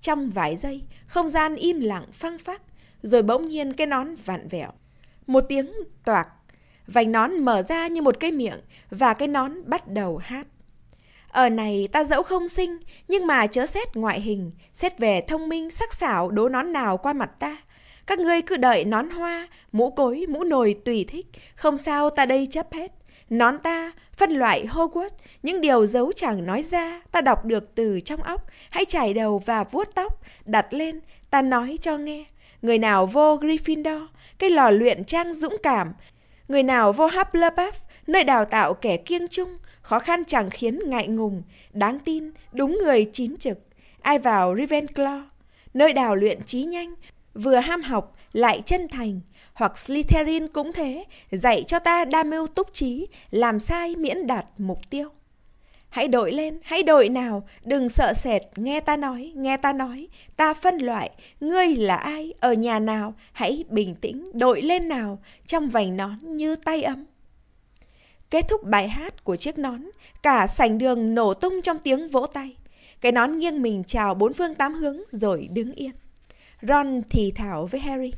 Trong vài giây, không gian im lặng phăng phắc, rồi bỗng nhiên cái nón vặn vẹo. Một tiếng toạc, vành nón mở ra như một cái miệng và cái nón bắt đầu hát. Ở này ta dẫu không sinh, nhưng mà chớ xét ngoại hình, xét về thông minh, sắc sảo đố nón nào qua mặt ta. Các ngươi cứ đợi nón hoa, mũ cối, mũ nồi tùy thích, không sao ta đây chấp hết. Nón ta, phân loại Hogwarts, những điều giấu chẳng nói ra, ta đọc được từ trong óc, hãy chải đầu và vuốt tóc, đặt lên, ta nói cho nghe. Người nào vô Gryffindor, cái lò luyện trang dũng cảm, người nào vô Hufflepuff, nơi đào tạo kẻ kiêng chung Khó khăn chẳng khiến ngại ngùng, đáng tin, đúng người chín trực. Ai vào Ravenclaw, nơi đào luyện trí nhanh, vừa ham học lại chân thành. Hoặc Slytherin cũng thế, dạy cho ta đa mưu túc trí, làm sai miễn đạt mục tiêu. Hãy đội lên, hãy đội nào, đừng sợ sệt, nghe ta nói, nghe ta nói, ta phân loại, ngươi là ai, ở nhà nào, hãy bình tĩnh, đội lên nào, trong vành nón như tay ấm. Kết thúc bài hát của chiếc nón, cả sảnh đường nổ tung trong tiếng vỗ tay. Cái nón nghiêng mình chào bốn phương tám hướng rồi đứng yên. Ron thì thảo với Harry.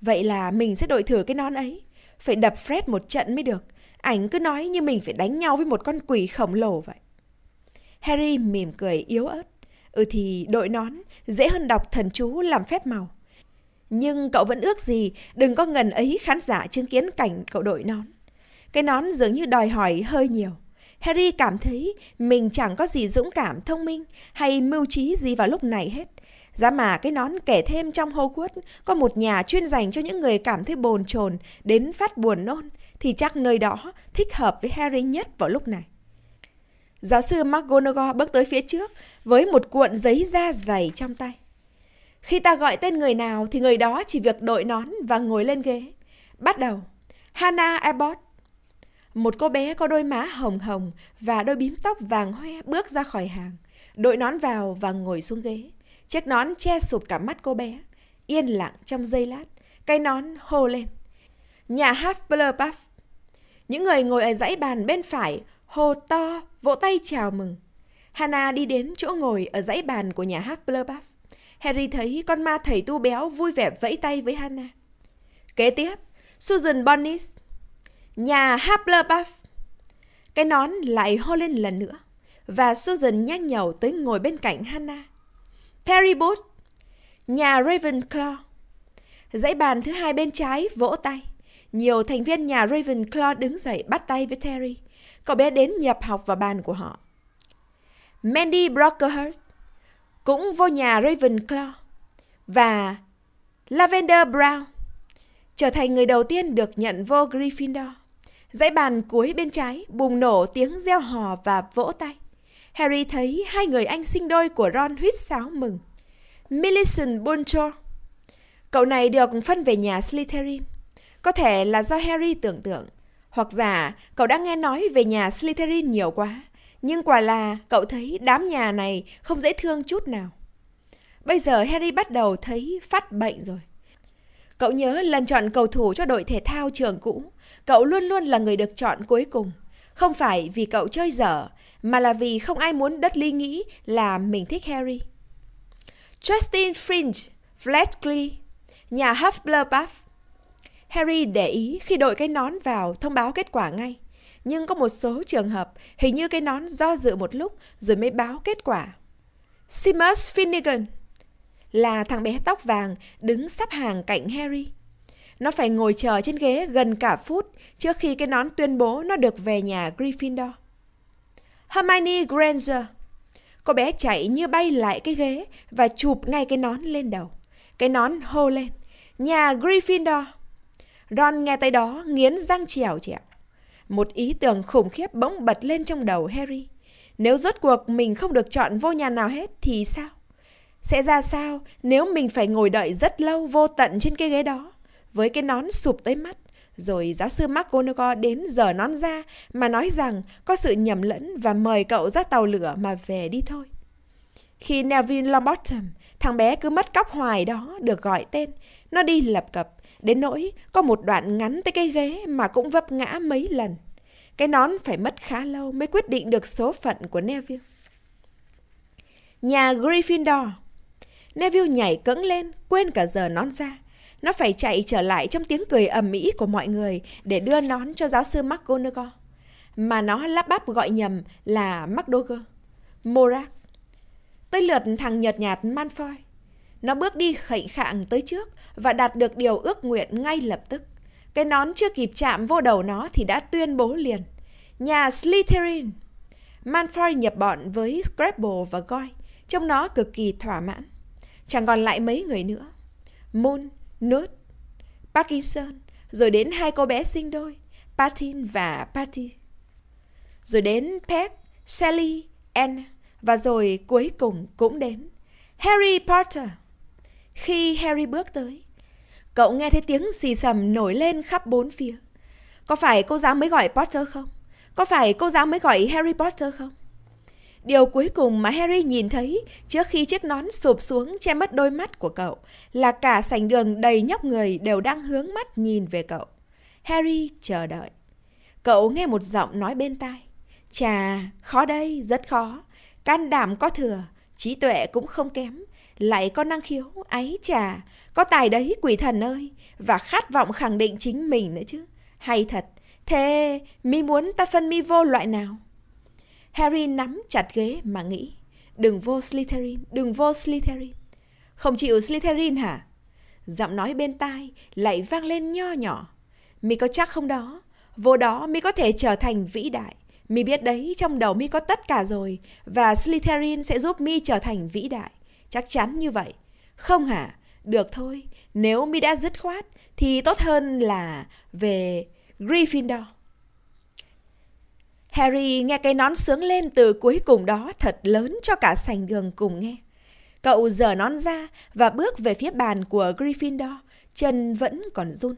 Vậy là mình sẽ đội thử cái nón ấy. Phải đập Fred một trận mới được. Ảnh cứ nói như mình phải đánh nhau với một con quỷ khổng lồ vậy. Harry mỉm cười yếu ớt. Ừ thì đội nón, dễ hơn đọc thần chú làm phép màu. Nhưng cậu vẫn ước gì đừng có ngần ấy khán giả chứng kiến cảnh cậu đội nón. Cái nón dường như đòi hỏi hơi nhiều. Harry cảm thấy mình chẳng có gì dũng cảm, thông minh hay mưu trí gì vào lúc này hết. Giá mà cái nón kể thêm trong Hogwarts có một nhà chuyên dành cho những người cảm thấy bồn chồn đến phát buồn nôn thì chắc nơi đó thích hợp với Harry nhất vào lúc này. Giáo sư McGonagall bước tới phía trước với một cuộn giấy da dày trong tay. Khi ta gọi tên người nào thì người đó chỉ việc đội nón và ngồi lên ghế. Bắt đầu. Hannah Abbott một cô bé có đôi má hồng hồng và đôi bím tóc vàng hoe bước ra khỏi hàng, đội nón vào và ngồi xuống ghế. Chiếc nón che sụp cả mắt cô bé. Yên lặng trong giây lát, cái nón hô lên. Nhà hát Hufflepuff. Những người ngồi ở dãy bàn bên phải hô to, vỗ tay chào mừng. Hana đi đến chỗ ngồi ở dãy bàn của nhà hát Hufflepuff. Harry thấy con ma thầy tu béo vui vẻ vẫy tay với Hana. Kế tiếp, Susan bonis Nhà Hufflepuff. Cái nón lại ho lên lần nữa và Susan nhanh nhẩu tới ngồi bên cạnh Hannah. Terry Booth. Nhà Ravenclaw. Dãy bàn thứ hai bên trái vỗ tay. Nhiều thành viên nhà Ravenclaw đứng dậy bắt tay với Terry. Cậu bé đến nhập học vào bàn của họ. Mandy Brockerhurst cũng vô nhà Ravenclaw và Lavender Brown trở thành người đầu tiên được nhận vô Gryffindor. Dãy bàn cuối bên trái bùng nổ tiếng reo hò và vỗ tay. Harry thấy hai người anh sinh đôi của Ron huýt sáo mừng. Millicent Boncho. Cậu này được phân về nhà Slytherin. Có thể là do Harry tưởng tượng. Hoặc giả cậu đã nghe nói về nhà Slytherin nhiều quá. Nhưng quả là cậu thấy đám nhà này không dễ thương chút nào. Bây giờ Harry bắt đầu thấy phát bệnh rồi. Cậu nhớ lần chọn cầu thủ cho đội thể thao trường cũ, cậu luôn luôn là người được chọn cuối cùng. Không phải vì cậu chơi dở, mà là vì không ai muốn đất ly nghĩ là mình thích Harry. Justin Fringe, Fletchley, nhà Hufflepuff. Harry để ý khi đội cái nón vào thông báo kết quả ngay. Nhưng có một số trường hợp hình như cái nón do dự một lúc rồi mới báo kết quả. Seamus Finnegan, là thằng bé tóc vàng đứng sắp hàng cạnh Harry. Nó phải ngồi chờ trên ghế gần cả phút trước khi cái nón tuyên bố nó được về nhà Gryffindor. Hermione Granger. Cô bé chạy như bay lại cái ghế và chụp ngay cái nón lên đầu. Cái nón hô lên. Nhà Gryffindor. Ron nghe tới đó nghiến răng trèo trẹo. Một ý tưởng khủng khiếp bỗng bật lên trong đầu Harry. Nếu rốt cuộc mình không được chọn vô nhà nào hết thì sao? sẽ ra sao nếu mình phải ngồi đợi rất lâu vô tận trên cái ghế đó với cái nón sụp tới mắt rồi giáo sư McGonagall đến giờ nón ra mà nói rằng có sự nhầm lẫn và mời cậu ra tàu lửa mà về đi thôi. Khi Neville Longbottom, thằng bé cứ mất cóc hoài đó được gọi tên, nó đi lập cập, đến nỗi có một đoạn ngắn tới cái ghế mà cũng vấp ngã mấy lần. Cái nón phải mất khá lâu mới quyết định được số phận của Neville. Nhà Gryffindor Neville nhảy cẫng lên, quên cả giờ nón ra. Nó phải chạy trở lại trong tiếng cười ầm ĩ của mọi người để đưa nón cho giáo sư McGonagall. Mà nó lắp bắp gọi nhầm là McDougall. Morak. Tới lượt thằng nhợt nhạt Manfoy. Nó bước đi khệnh khạng tới trước và đạt được điều ước nguyện ngay lập tức. Cái nón chưa kịp chạm vô đầu nó thì đã tuyên bố liền. Nhà Slytherin. Manfoy nhập bọn với Scrabble và Goy. Trông nó cực kỳ thỏa mãn chẳng còn lại mấy người nữa. Moon, Nut, Parkinson, rồi đến hai cô bé sinh đôi, Patin và Patty. Rồi đến Peck, Sally, Anne và rồi cuối cùng cũng đến Harry Potter. Khi Harry bước tới, cậu nghe thấy tiếng xì xầm nổi lên khắp bốn phía. Có phải cô giáo mới gọi Potter không? Có phải cô giáo mới gọi Harry Potter không? Điều cuối cùng mà Harry nhìn thấy trước khi chiếc nón sụp xuống che mất đôi mắt của cậu là cả sảnh đường đầy nhóc người đều đang hướng mắt nhìn về cậu. Harry chờ đợi. Cậu nghe một giọng nói bên tai. Chà, khó đây, rất khó. Can đảm có thừa, trí tuệ cũng không kém. Lại có năng khiếu, ấy chà, có tài đấy quỷ thần ơi. Và khát vọng khẳng định chính mình nữa chứ. Hay thật, thế mi muốn ta phân mi vô loại nào? Harry nắm chặt ghế mà nghĩ. Đừng vô Slytherin, đừng vô Slytherin. Không chịu Slytherin hả? Giọng nói bên tai lại vang lên nho nhỏ. Mi có chắc không đó? Vô đó mi có thể trở thành vĩ đại. Mi biết đấy, trong đầu mi có tất cả rồi. Và Slytherin sẽ giúp mi trở thành vĩ đại. Chắc chắn như vậy. Không hả? Được thôi, nếu mi đã dứt khoát thì tốt hơn là về Gryffindor. Harry nghe cái nón sướng lên từ cuối cùng đó thật lớn cho cả sành đường cùng nghe. Cậu giở nón ra và bước về phía bàn của Gryffindor, chân vẫn còn run.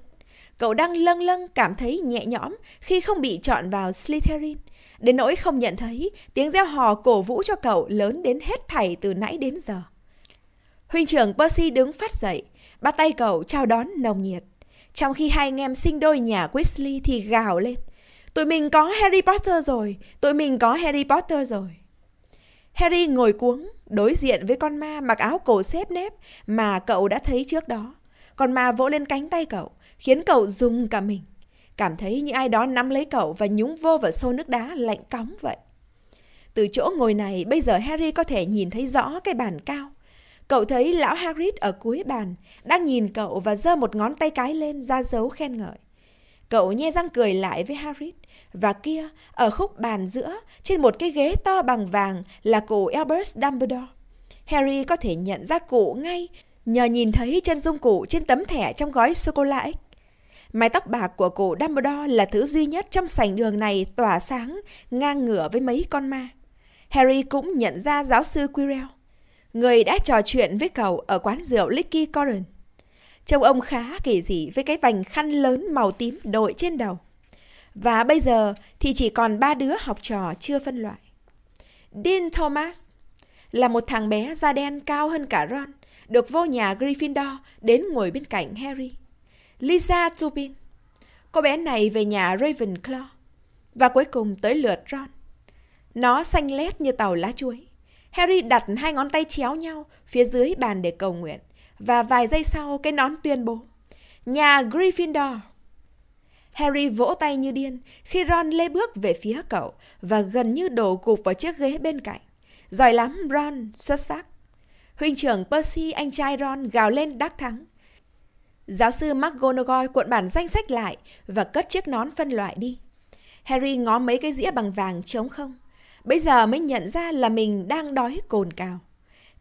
Cậu đang lâng lâng cảm thấy nhẹ nhõm khi không bị chọn vào Slytherin. Đến nỗi không nhận thấy, tiếng reo hò cổ vũ cho cậu lớn đến hết thảy từ nãy đến giờ. Huynh trưởng Percy đứng phát dậy, bắt tay cậu chào đón nồng nhiệt. Trong khi hai anh em sinh đôi nhà Weasley thì gào lên – Tụi mình có Harry Potter rồi, tụi mình có Harry Potter rồi. Harry ngồi cuống, đối diện với con ma mặc áo cổ xếp nếp mà cậu đã thấy trước đó. Con ma vỗ lên cánh tay cậu, khiến cậu rung cả mình. Cảm thấy như ai đó nắm lấy cậu và nhúng vô vào xô nước đá lạnh cóng vậy. Từ chỗ ngồi này, bây giờ Harry có thể nhìn thấy rõ cái bàn cao. Cậu thấy lão Hagrid ở cuối bàn, đang nhìn cậu và giơ một ngón tay cái lên ra dấu khen ngợi. Cậu nhe răng cười lại với Harris. Và kia, ở khúc bàn giữa, trên một cái ghế to bằng vàng là cụ Albert Dumbledore. Harry có thể nhận ra cụ ngay nhờ nhìn thấy chân dung cụ trên tấm thẻ trong gói sô-cô-la Mái tóc bạc của cụ Dumbledore là thứ duy nhất trong sảnh đường này tỏa sáng, ngang ngửa với mấy con ma. Harry cũng nhận ra giáo sư Quirrell, người đã trò chuyện với cậu ở quán rượu Licky Corrin. Trông ông khá kỳ dị với cái vành khăn lớn màu tím đội trên đầu. Và bây giờ thì chỉ còn ba đứa học trò chưa phân loại. Dean Thomas là một thằng bé da đen cao hơn cả Ron, được vô nhà Gryffindor đến ngồi bên cạnh Harry. Lisa Tupin, cô bé này về nhà Ravenclaw. Và cuối cùng tới lượt Ron. Nó xanh lét như tàu lá chuối. Harry đặt hai ngón tay chéo nhau phía dưới bàn để cầu nguyện – và vài giây sau cái nón tuyên bố Nhà Gryffindor Harry vỗ tay như điên khi Ron lê bước về phía cậu và gần như đổ gục vào chiếc ghế bên cạnh. Giỏi lắm Ron, xuất sắc. Huynh trưởng Percy anh trai Ron gào lên đắc thắng. Giáo sư McGonagall cuộn bản danh sách lại và cất chiếc nón phân loại đi. Harry ngó mấy cái dĩa bằng vàng trống không. Bây giờ mới nhận ra là mình đang đói cồn cào.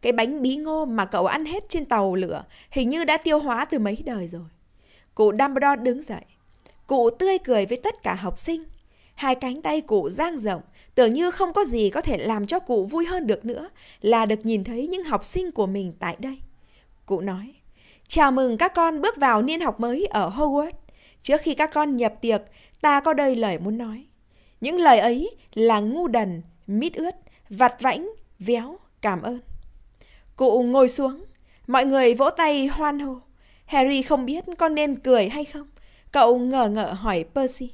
Cái bánh bí ngô mà cậu ăn hết trên tàu lửa hình như đã tiêu hóa từ mấy đời rồi. Cụ Dumbledore đứng dậy. Cụ tươi cười với tất cả học sinh. Hai cánh tay cụ dang rộng, tưởng như không có gì có thể làm cho cụ vui hơn được nữa là được nhìn thấy những học sinh của mình tại đây. Cụ nói, chào mừng các con bước vào niên học mới ở Hogwarts. Trước khi các con nhập tiệc, ta có đây lời muốn nói. Những lời ấy là ngu đần, mít ướt, vặt vãnh, véo, cảm ơn. Cụ ngồi xuống, mọi người vỗ tay hoan hô. Harry không biết con nên cười hay không. Cậu ngờ ngợ hỏi Percy.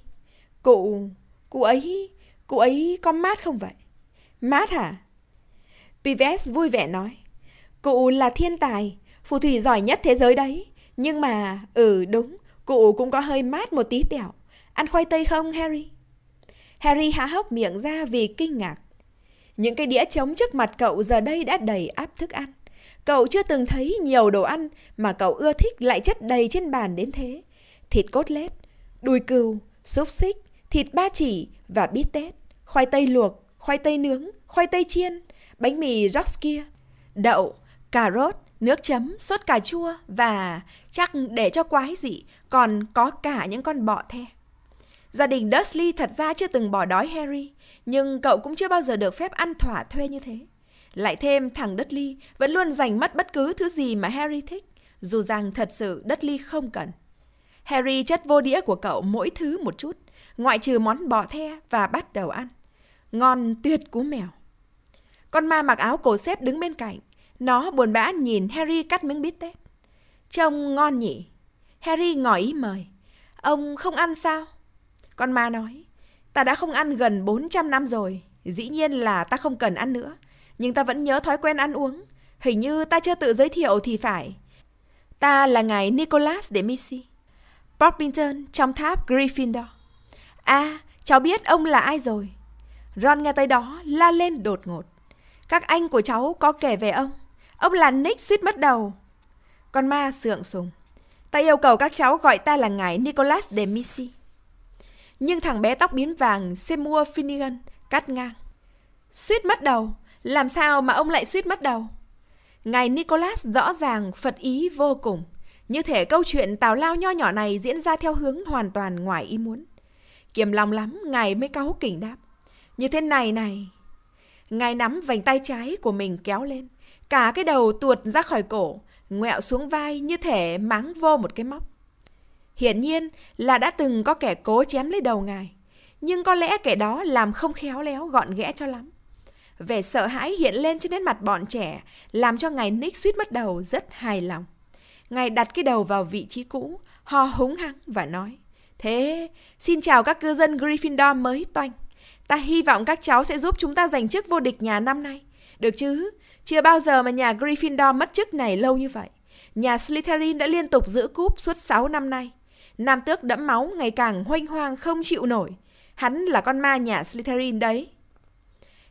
Cụ, cụ ấy, cụ ấy có mát không vậy? Mát hả? Pives vui vẻ nói. Cụ là thiên tài, phù thủy giỏi nhất thế giới đấy. Nhưng mà, ừ đúng, cụ cũng có hơi mát một tí tẹo. Ăn khoai tây không Harry? Harry há hốc miệng ra vì kinh ngạc. Những cái đĩa trống trước mặt cậu giờ đây đã đầy áp thức ăn. Cậu chưa từng thấy nhiều đồ ăn mà cậu ưa thích lại chất đầy trên bàn đến thế. Thịt cốt lết, đùi cừu, xúc xích, thịt ba chỉ và bít tết, khoai tây luộc, khoai tây nướng, khoai tây chiên, bánh mì rocks kia, đậu, cà rốt, nước chấm, sốt cà chua và chắc để cho quái dị còn có cả những con bọ the. Gia đình Dursley thật ra chưa từng bỏ đói Harry nhưng cậu cũng chưa bao giờ được phép ăn thỏa thuê như thế. Lại thêm thằng Dudley vẫn luôn giành mất bất cứ thứ gì mà Harry thích, dù rằng thật sự Dudley không cần. Harry chất vô đĩa của cậu mỗi thứ một chút, ngoại trừ món bò the và bắt đầu ăn. Ngon tuyệt cú mèo. Con ma mặc áo cổ xếp đứng bên cạnh, nó buồn bã nhìn Harry cắt miếng bít tết. Trông ngon nhỉ? Harry ngỏ ý mời. Ông không ăn sao? Con ma nói. Ta đã không ăn gần 400 năm rồi, dĩ nhiên là ta không cần ăn nữa, nhưng ta vẫn nhớ thói quen ăn uống. Hình như ta chưa tự giới thiệu thì phải. Ta là ngài Nicholas de Missy, Poppington trong tháp Gryffindor. À, cháu biết ông là ai rồi. Ron nghe tới đó la lên đột ngột. Các anh của cháu có kể về ông. Ông là Nick suýt mất đầu. Con ma sượng sùng. Ta yêu cầu các cháu gọi ta là ngài Nicholas de Missy nhưng thằng bé tóc biến vàng Seymour Finnegan cắt ngang. Suýt mất đầu, làm sao mà ông lại suýt mất đầu? Ngài Nicholas rõ ràng phật ý vô cùng. Như thể câu chuyện tào lao nho nhỏ này diễn ra theo hướng hoàn toàn ngoài ý muốn. Kiềm lòng lắm, ngài mới cáu kỉnh đáp. Như thế này này. Ngài nắm vành tay trái của mình kéo lên. Cả cái đầu tuột ra khỏi cổ, ngẹo xuống vai như thể máng vô một cái móc. Hiển nhiên là đã từng có kẻ cố chém lấy đầu ngài, nhưng có lẽ kẻ đó làm không khéo léo gọn ghẽ cho lắm. Vẻ sợ hãi hiện lên trên nét mặt bọn trẻ làm cho ngài Nick suýt mất đầu rất hài lòng. Ngài đặt cái đầu vào vị trí cũ, ho húng hắng và nói Thế, xin chào các cư dân Gryffindor mới toanh. Ta hy vọng các cháu sẽ giúp chúng ta giành chức vô địch nhà năm nay. Được chứ, chưa bao giờ mà nhà Gryffindor mất chức này lâu như vậy. Nhà Slytherin đã liên tục giữ cúp suốt 6 năm nay. Nam tước đẫm máu ngày càng hoanh hoang không chịu nổi. Hắn là con ma nhà Slytherin đấy.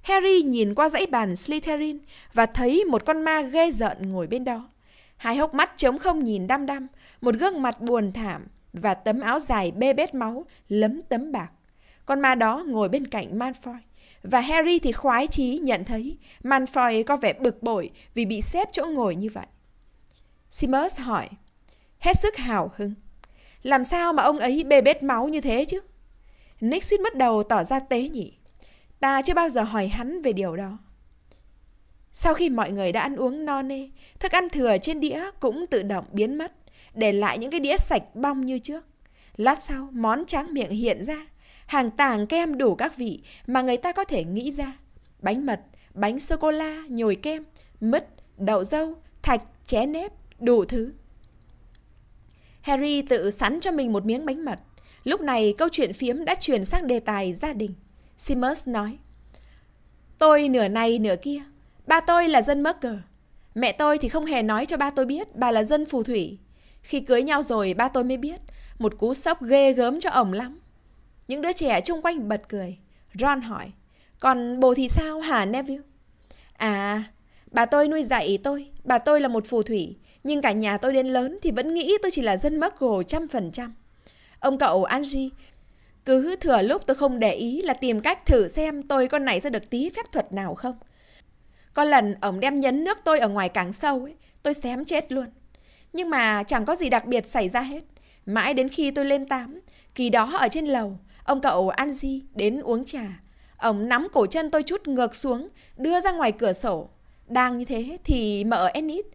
Harry nhìn qua dãy bàn Slytherin và thấy một con ma ghê rợn ngồi bên đó. Hai hốc mắt trống không nhìn đăm đăm, một gương mặt buồn thảm và tấm áo dài bê bết máu lấm tấm bạc. Con ma đó ngồi bên cạnh Malfoy và Harry thì khoái chí nhận thấy Malfoy có vẻ bực bội vì bị xếp chỗ ngồi như vậy. Seamus hỏi, hết sức hào hứng. Làm sao mà ông ấy bê bết máu như thế chứ? Nick suýt mất đầu tỏ ra tế nhị. Ta chưa bao giờ hỏi hắn về điều đó. Sau khi mọi người đã ăn uống no nê, thức ăn thừa trên đĩa cũng tự động biến mất, để lại những cái đĩa sạch bong như trước. Lát sau, món tráng miệng hiện ra, hàng tàng kem đủ các vị mà người ta có thể nghĩ ra. Bánh mật, bánh sô-cô-la, nhồi kem, mứt, đậu dâu, thạch, ché nếp, đủ thứ. Harry tự sẵn cho mình một miếng bánh mật. Lúc này câu chuyện phiếm đã chuyển sang đề tài gia đình. Seamus nói. Tôi nửa này nửa kia. Ba tôi là dân Merker. Mẹ tôi thì không hề nói cho ba tôi biết bà là dân phù thủy. Khi cưới nhau rồi ba tôi mới biết. Một cú sốc ghê gớm cho ổng lắm. Những đứa trẻ chung quanh bật cười. Ron hỏi. Còn bồ thì sao hả Neville? À, bà tôi nuôi dạy tôi. Bà tôi là một phù thủy. Nhưng cả nhà tôi đến lớn thì vẫn nghĩ tôi chỉ là dân mất Muggle trăm phần trăm. Ông cậu Angie cứ thừa lúc tôi không để ý là tìm cách thử xem tôi con này ra được tí phép thuật nào không. Có lần ông đem nhấn nước tôi ở ngoài cảng sâu ấy, tôi xém chết luôn. Nhưng mà chẳng có gì đặc biệt xảy ra hết. Mãi đến khi tôi lên tám, kỳ đó ở trên lầu, ông cậu Anji đến uống trà. Ông nắm cổ chân tôi chút ngược xuống, đưa ra ngoài cửa sổ. Đang như thế thì mở Enid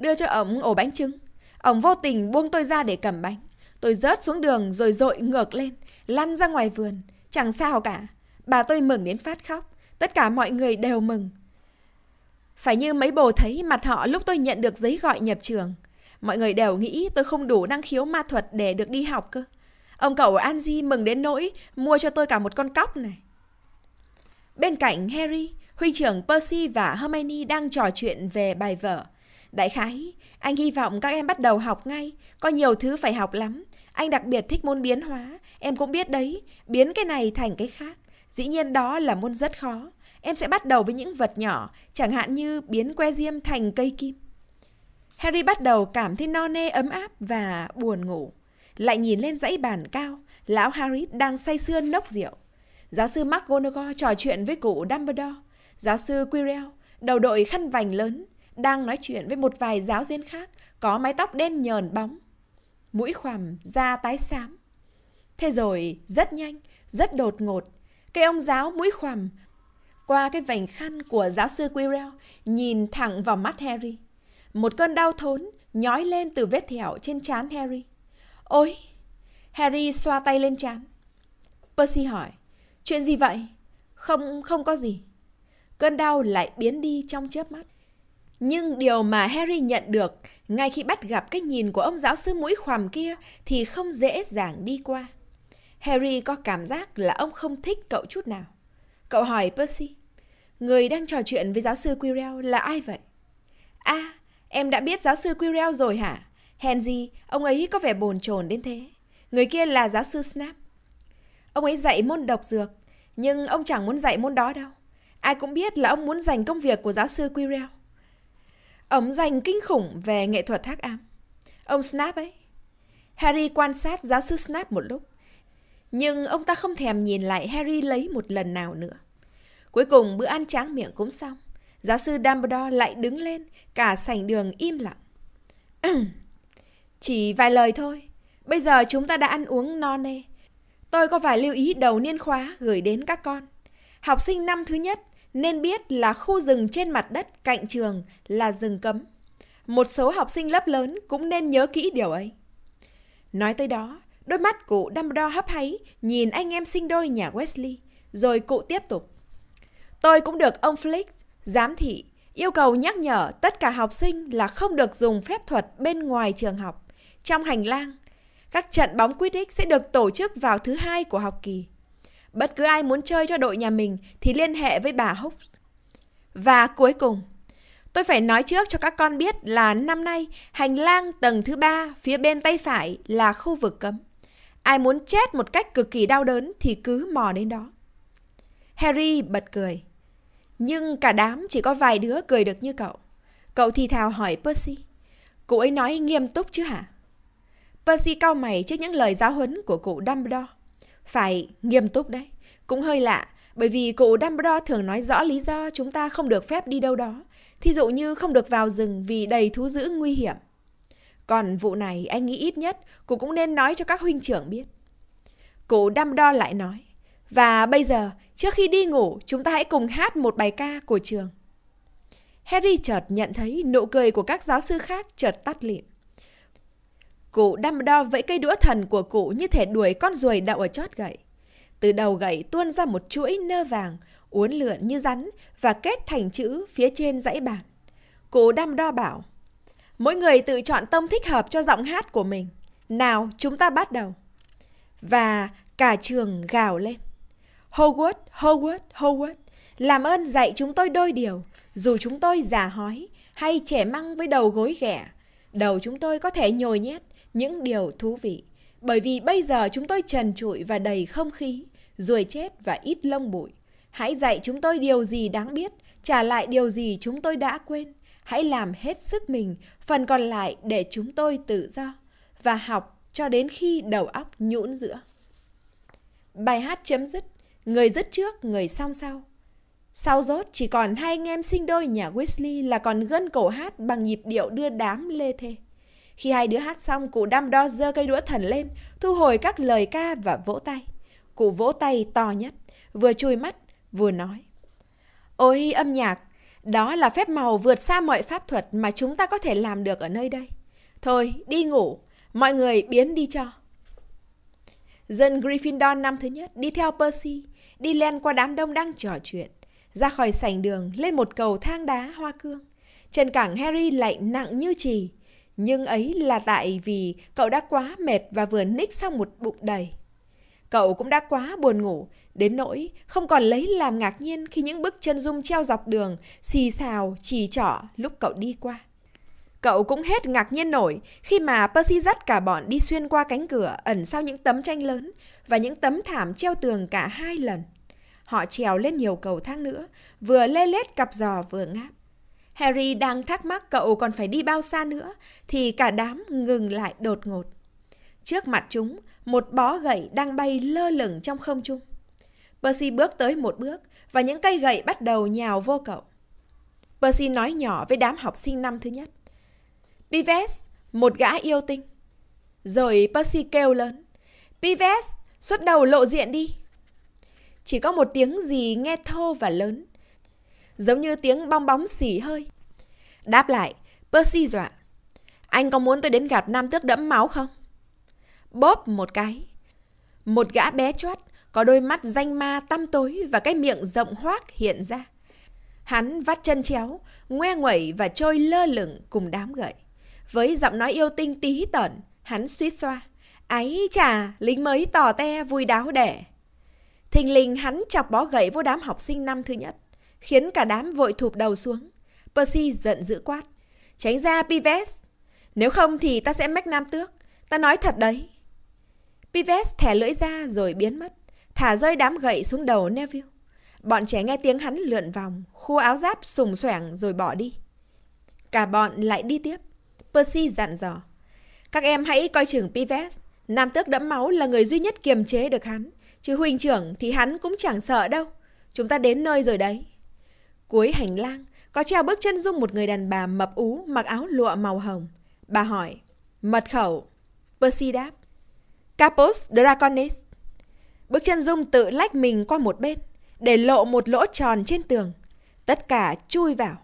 đưa cho ổng ổ bánh trứng. Ổng vô tình buông tôi ra để cầm bánh. Tôi rớt xuống đường rồi dội ngược lên, lăn ra ngoài vườn. Chẳng sao cả. Bà tôi mừng đến phát khóc. Tất cả mọi người đều mừng. Phải như mấy bồ thấy mặt họ lúc tôi nhận được giấy gọi nhập trường. Mọi người đều nghĩ tôi không đủ năng khiếu ma thuật để được đi học cơ. Ông cậu Anji mừng đến nỗi mua cho tôi cả một con cóc này. Bên cạnh Harry, huynh trưởng Percy và Hermione đang trò chuyện về bài vở – Đại khái, anh hy vọng các em bắt đầu học ngay, có nhiều thứ phải học lắm. Anh đặc biệt thích môn biến hóa, em cũng biết đấy, biến cái này thành cái khác. Dĩ nhiên đó là môn rất khó. Em sẽ bắt đầu với những vật nhỏ, chẳng hạn như biến que diêm thành cây kim. Harry bắt đầu cảm thấy no nê ấm áp và buồn ngủ. Lại nhìn lên dãy bàn cao, lão Harry đang say sưa nốc rượu. Giáo sư McGonagall trò chuyện với cụ Dumbledore. Giáo sư Quirrell, đầu đội khăn vành lớn, đang nói chuyện với một vài giáo viên khác có mái tóc đen nhờn bóng, mũi khoằm, da tái xám. Thế rồi rất nhanh, rất đột ngột, cái ông giáo mũi khoằm qua cái vành khăn của giáo sư Quirrell nhìn thẳng vào mắt Harry. Một cơn đau thốn nhói lên từ vết thẹo trên trán Harry. Ôi! Harry xoa tay lên trán. Percy hỏi, chuyện gì vậy? Không, không có gì. Cơn đau lại biến đi trong chớp mắt. Nhưng điều mà Harry nhận được ngay khi bắt gặp cái nhìn của ông giáo sư mũi khoằm kia thì không dễ dàng đi qua. Harry có cảm giác là ông không thích cậu chút nào. Cậu hỏi Percy, người đang trò chuyện với giáo sư Quirrell là ai vậy? À, em đã biết giáo sư Quirrell rồi hả? Hèn gì, ông ấy có vẻ bồn chồn đến thế. Người kia là giáo sư Snap. Ông ấy dạy môn độc dược, nhưng ông chẳng muốn dạy môn đó đâu. Ai cũng biết là ông muốn giành công việc của giáo sư Quirrell. Ông dành kinh khủng về nghệ thuật hắc ám. Ông Snap ấy. Harry quan sát giáo sư Snap một lúc. Nhưng ông ta không thèm nhìn lại Harry lấy một lần nào nữa. Cuối cùng bữa ăn tráng miệng cũng xong. Giáo sư Dumbledore lại đứng lên, cả sảnh đường im lặng. Chỉ vài lời thôi. Bây giờ chúng ta đã ăn uống no nê. Tôi có vài lưu ý đầu niên khóa gửi đến các con. Học sinh năm thứ nhất nên biết là khu rừng trên mặt đất cạnh trường là rừng cấm. Một số học sinh lớp lớn cũng nên nhớ kỹ điều ấy. Nói tới đó, đôi mắt cụ Dumbledore hấp háy nhìn anh em sinh đôi nhà Wesley, rồi cụ tiếp tục. Tôi cũng được ông Flick giám thị yêu cầu nhắc nhở tất cả học sinh là không được dùng phép thuật bên ngoài trường học, trong hành lang. Các trận bóng quyết định sẽ được tổ chức vào thứ hai của học kỳ. Bất cứ ai muốn chơi cho đội nhà mình thì liên hệ với bà húc Và cuối cùng, tôi phải nói trước cho các con biết là năm nay hành lang tầng thứ ba phía bên tay phải là khu vực cấm. Ai muốn chết một cách cực kỳ đau đớn thì cứ mò đến đó. Harry bật cười. Nhưng cả đám chỉ có vài đứa cười được như cậu. Cậu thì thào hỏi Percy. Cụ ấy nói nghiêm túc chứ hả? Percy cau mày trước những lời giáo huấn của cụ Dumbledore phải nghiêm túc đấy. Cũng hơi lạ, bởi vì cụ Dumbledore thường nói rõ lý do chúng ta không được phép đi đâu đó. Thí dụ như không được vào rừng vì đầy thú dữ nguy hiểm. Còn vụ này anh nghĩ ít nhất cụ cũng nên nói cho các huynh trưởng biết. Cụ Dumbledore lại nói. Và bây giờ, trước khi đi ngủ, chúng ta hãy cùng hát một bài ca của trường. Harry chợt nhận thấy nụ cười của các giáo sư khác chợt tắt lịm. Cụ đo vẫy cây đũa thần của cụ như thể đuổi con ruồi đậu ở chót gậy. Từ đầu gậy tuôn ra một chuỗi nơ vàng, uốn lượn như rắn và kết thành chữ phía trên dãy bàn. Cụ đo bảo, mỗi người tự chọn tông thích hợp cho giọng hát của mình. Nào, chúng ta bắt đầu. Và cả trường gào lên. Howard, Howard, Howard, làm ơn dạy chúng tôi đôi điều, dù chúng tôi già hói hay trẻ măng với đầu gối ghẻ, đầu chúng tôi có thể nhồi nhét, những điều thú vị. Bởi vì bây giờ chúng tôi trần trụi và đầy không khí, ruồi chết và ít lông bụi. Hãy dạy chúng tôi điều gì đáng biết, trả lại điều gì chúng tôi đã quên. Hãy làm hết sức mình, phần còn lại để chúng tôi tự do và học cho đến khi đầu óc nhũn giữa. Bài hát chấm dứt, người dứt trước, người song sau. Sau rốt chỉ còn hai anh em sinh đôi nhà Wesley là còn gân cổ hát bằng nhịp điệu đưa đám lê thê. Khi hai đứa hát xong, cụ đăm đo giơ cây đũa thần lên, thu hồi các lời ca và vỗ tay. Cụ vỗ tay to nhất, vừa chui mắt, vừa nói. Ôi âm nhạc, đó là phép màu vượt xa mọi pháp thuật mà chúng ta có thể làm được ở nơi đây. Thôi, đi ngủ, mọi người biến đi cho. Dân Gryffindor năm thứ nhất đi theo Percy, đi len qua đám đông đang trò chuyện, ra khỏi sảnh đường lên một cầu thang đá hoa cương. Chân cẳng Harry lạnh nặng như trì, nhưng ấy là tại vì cậu đã quá mệt và vừa ních xong một bụng đầy. Cậu cũng đã quá buồn ngủ, đến nỗi không còn lấy làm ngạc nhiên khi những bước chân rung treo dọc đường, xì xào, chỉ trỏ lúc cậu đi qua. Cậu cũng hết ngạc nhiên nổi khi mà Percy dắt cả bọn đi xuyên qua cánh cửa ẩn sau những tấm tranh lớn và những tấm thảm treo tường cả hai lần. Họ trèo lên nhiều cầu thang nữa, vừa lê lết cặp giò vừa ngáp. Harry đang thắc mắc cậu còn phải đi bao xa nữa, thì cả đám ngừng lại đột ngột. Trước mặt chúng, một bó gậy đang bay lơ lửng trong không trung. Percy bước tới một bước và những cây gậy bắt đầu nhào vô cậu. Percy nói nhỏ với đám học sinh năm thứ nhất. Pives, một gã yêu tinh. Rồi Percy kêu lớn. Pives, xuất đầu lộ diện đi. Chỉ có một tiếng gì nghe thô và lớn giống như tiếng bong bóng xỉ hơi. Đáp lại, Percy dọa. Anh có muốn tôi đến gặp nam tước đẫm máu không? Bóp một cái. Một gã bé chót, có đôi mắt danh ma tăm tối và cái miệng rộng hoác hiện ra. Hắn vắt chân chéo, ngoe nguẩy và trôi lơ lửng cùng đám gậy. Với giọng nói yêu tinh tí tẩn, hắn suýt xoa. Ấy chà, lính mới tò te vui đáo đẻ. Thình lình hắn chọc bó gậy vô đám học sinh năm thứ nhất khiến cả đám vội thụp đầu xuống. Percy giận dữ quát. Tránh ra Pives. Nếu không thì ta sẽ mách nam tước. Ta nói thật đấy. Pives thẻ lưỡi ra rồi biến mất. Thả rơi đám gậy xuống đầu Neville. Bọn trẻ nghe tiếng hắn lượn vòng, khu áo giáp sùng xoẻng rồi bỏ đi. Cả bọn lại đi tiếp. Percy dặn dò. Các em hãy coi chừng Pives. Nam tước đẫm máu là người duy nhất kiềm chế được hắn. Chứ huynh trưởng thì hắn cũng chẳng sợ đâu. Chúng ta đến nơi rồi đấy. Cuối hành lang, có treo bước chân dung một người đàn bà mập ú mặc áo lụa màu hồng. Bà hỏi, mật khẩu. Percy đáp, Capos Draconis. Bước chân dung tự lách mình qua một bên, để lộ một lỗ tròn trên tường. Tất cả chui vào.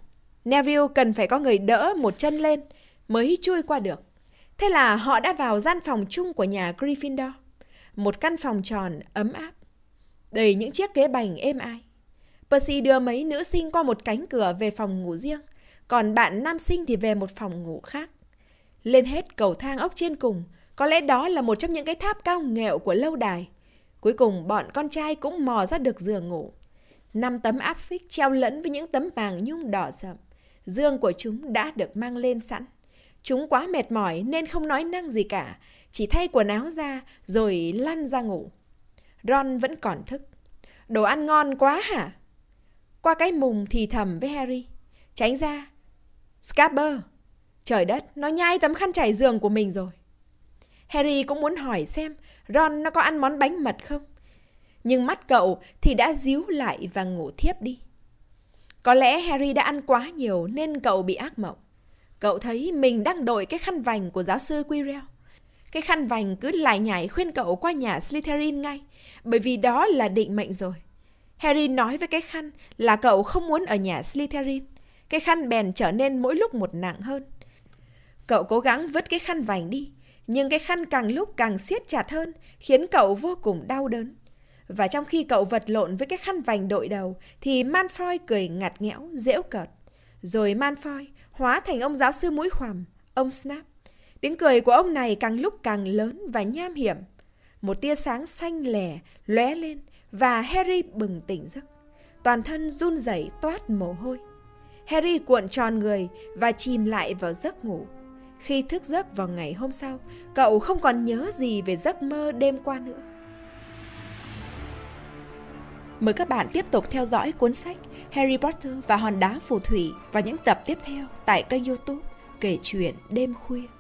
Neville cần phải có người đỡ một chân lên mới chui qua được. Thế là họ đã vào gian phòng chung của nhà Gryffindor. Một căn phòng tròn ấm áp, đầy những chiếc ghế bành êm ai. Percy đưa mấy nữ sinh qua một cánh cửa về phòng ngủ riêng, còn bạn nam sinh thì về một phòng ngủ khác. Lên hết cầu thang ốc trên cùng, có lẽ đó là một trong những cái tháp cao nghẹo của lâu đài. Cuối cùng bọn con trai cũng mò ra được giường ngủ. Năm tấm áp phích treo lẫn với những tấm màng nhung đỏ sậm. Dương của chúng đã được mang lên sẵn. Chúng quá mệt mỏi nên không nói năng gì cả, chỉ thay quần áo ra rồi lăn ra ngủ. Ron vẫn còn thức. Đồ ăn ngon quá hả? qua cái mùng thì thầm với Harry. Tránh ra. Scabber. Trời đất, nó nhai tấm khăn trải giường của mình rồi. Harry cũng muốn hỏi xem Ron nó có ăn món bánh mật không. Nhưng mắt cậu thì đã díu lại và ngủ thiếp đi. Có lẽ Harry đã ăn quá nhiều nên cậu bị ác mộng. Cậu thấy mình đang đội cái khăn vành của giáo sư Quirrell. Cái khăn vành cứ lại nhảy khuyên cậu qua nhà Slytherin ngay, bởi vì đó là định mệnh rồi. Harry nói với cái khăn là cậu không muốn ở nhà Slytherin. Cái khăn bèn trở nên mỗi lúc một nặng hơn. Cậu cố gắng vứt cái khăn vành đi, nhưng cái khăn càng lúc càng siết chặt hơn, khiến cậu vô cùng đau đớn. Và trong khi cậu vật lộn với cái khăn vành đội đầu, thì Manfroy cười ngặt nghẽo, dễu cợt. Rồi Manfroy hóa thành ông giáo sư mũi khoằm, ông Snap. Tiếng cười của ông này càng lúc càng lớn và nham hiểm. Một tia sáng xanh lẻ lóe lên và Harry bừng tỉnh giấc. Toàn thân run rẩy toát mồ hôi. Harry cuộn tròn người và chìm lại vào giấc ngủ. Khi thức giấc vào ngày hôm sau, cậu không còn nhớ gì về giấc mơ đêm qua nữa. Mời các bạn tiếp tục theo dõi cuốn sách Harry Potter và hòn đá phù thủy và những tập tiếp theo tại kênh youtube Kể chuyện đêm khuya.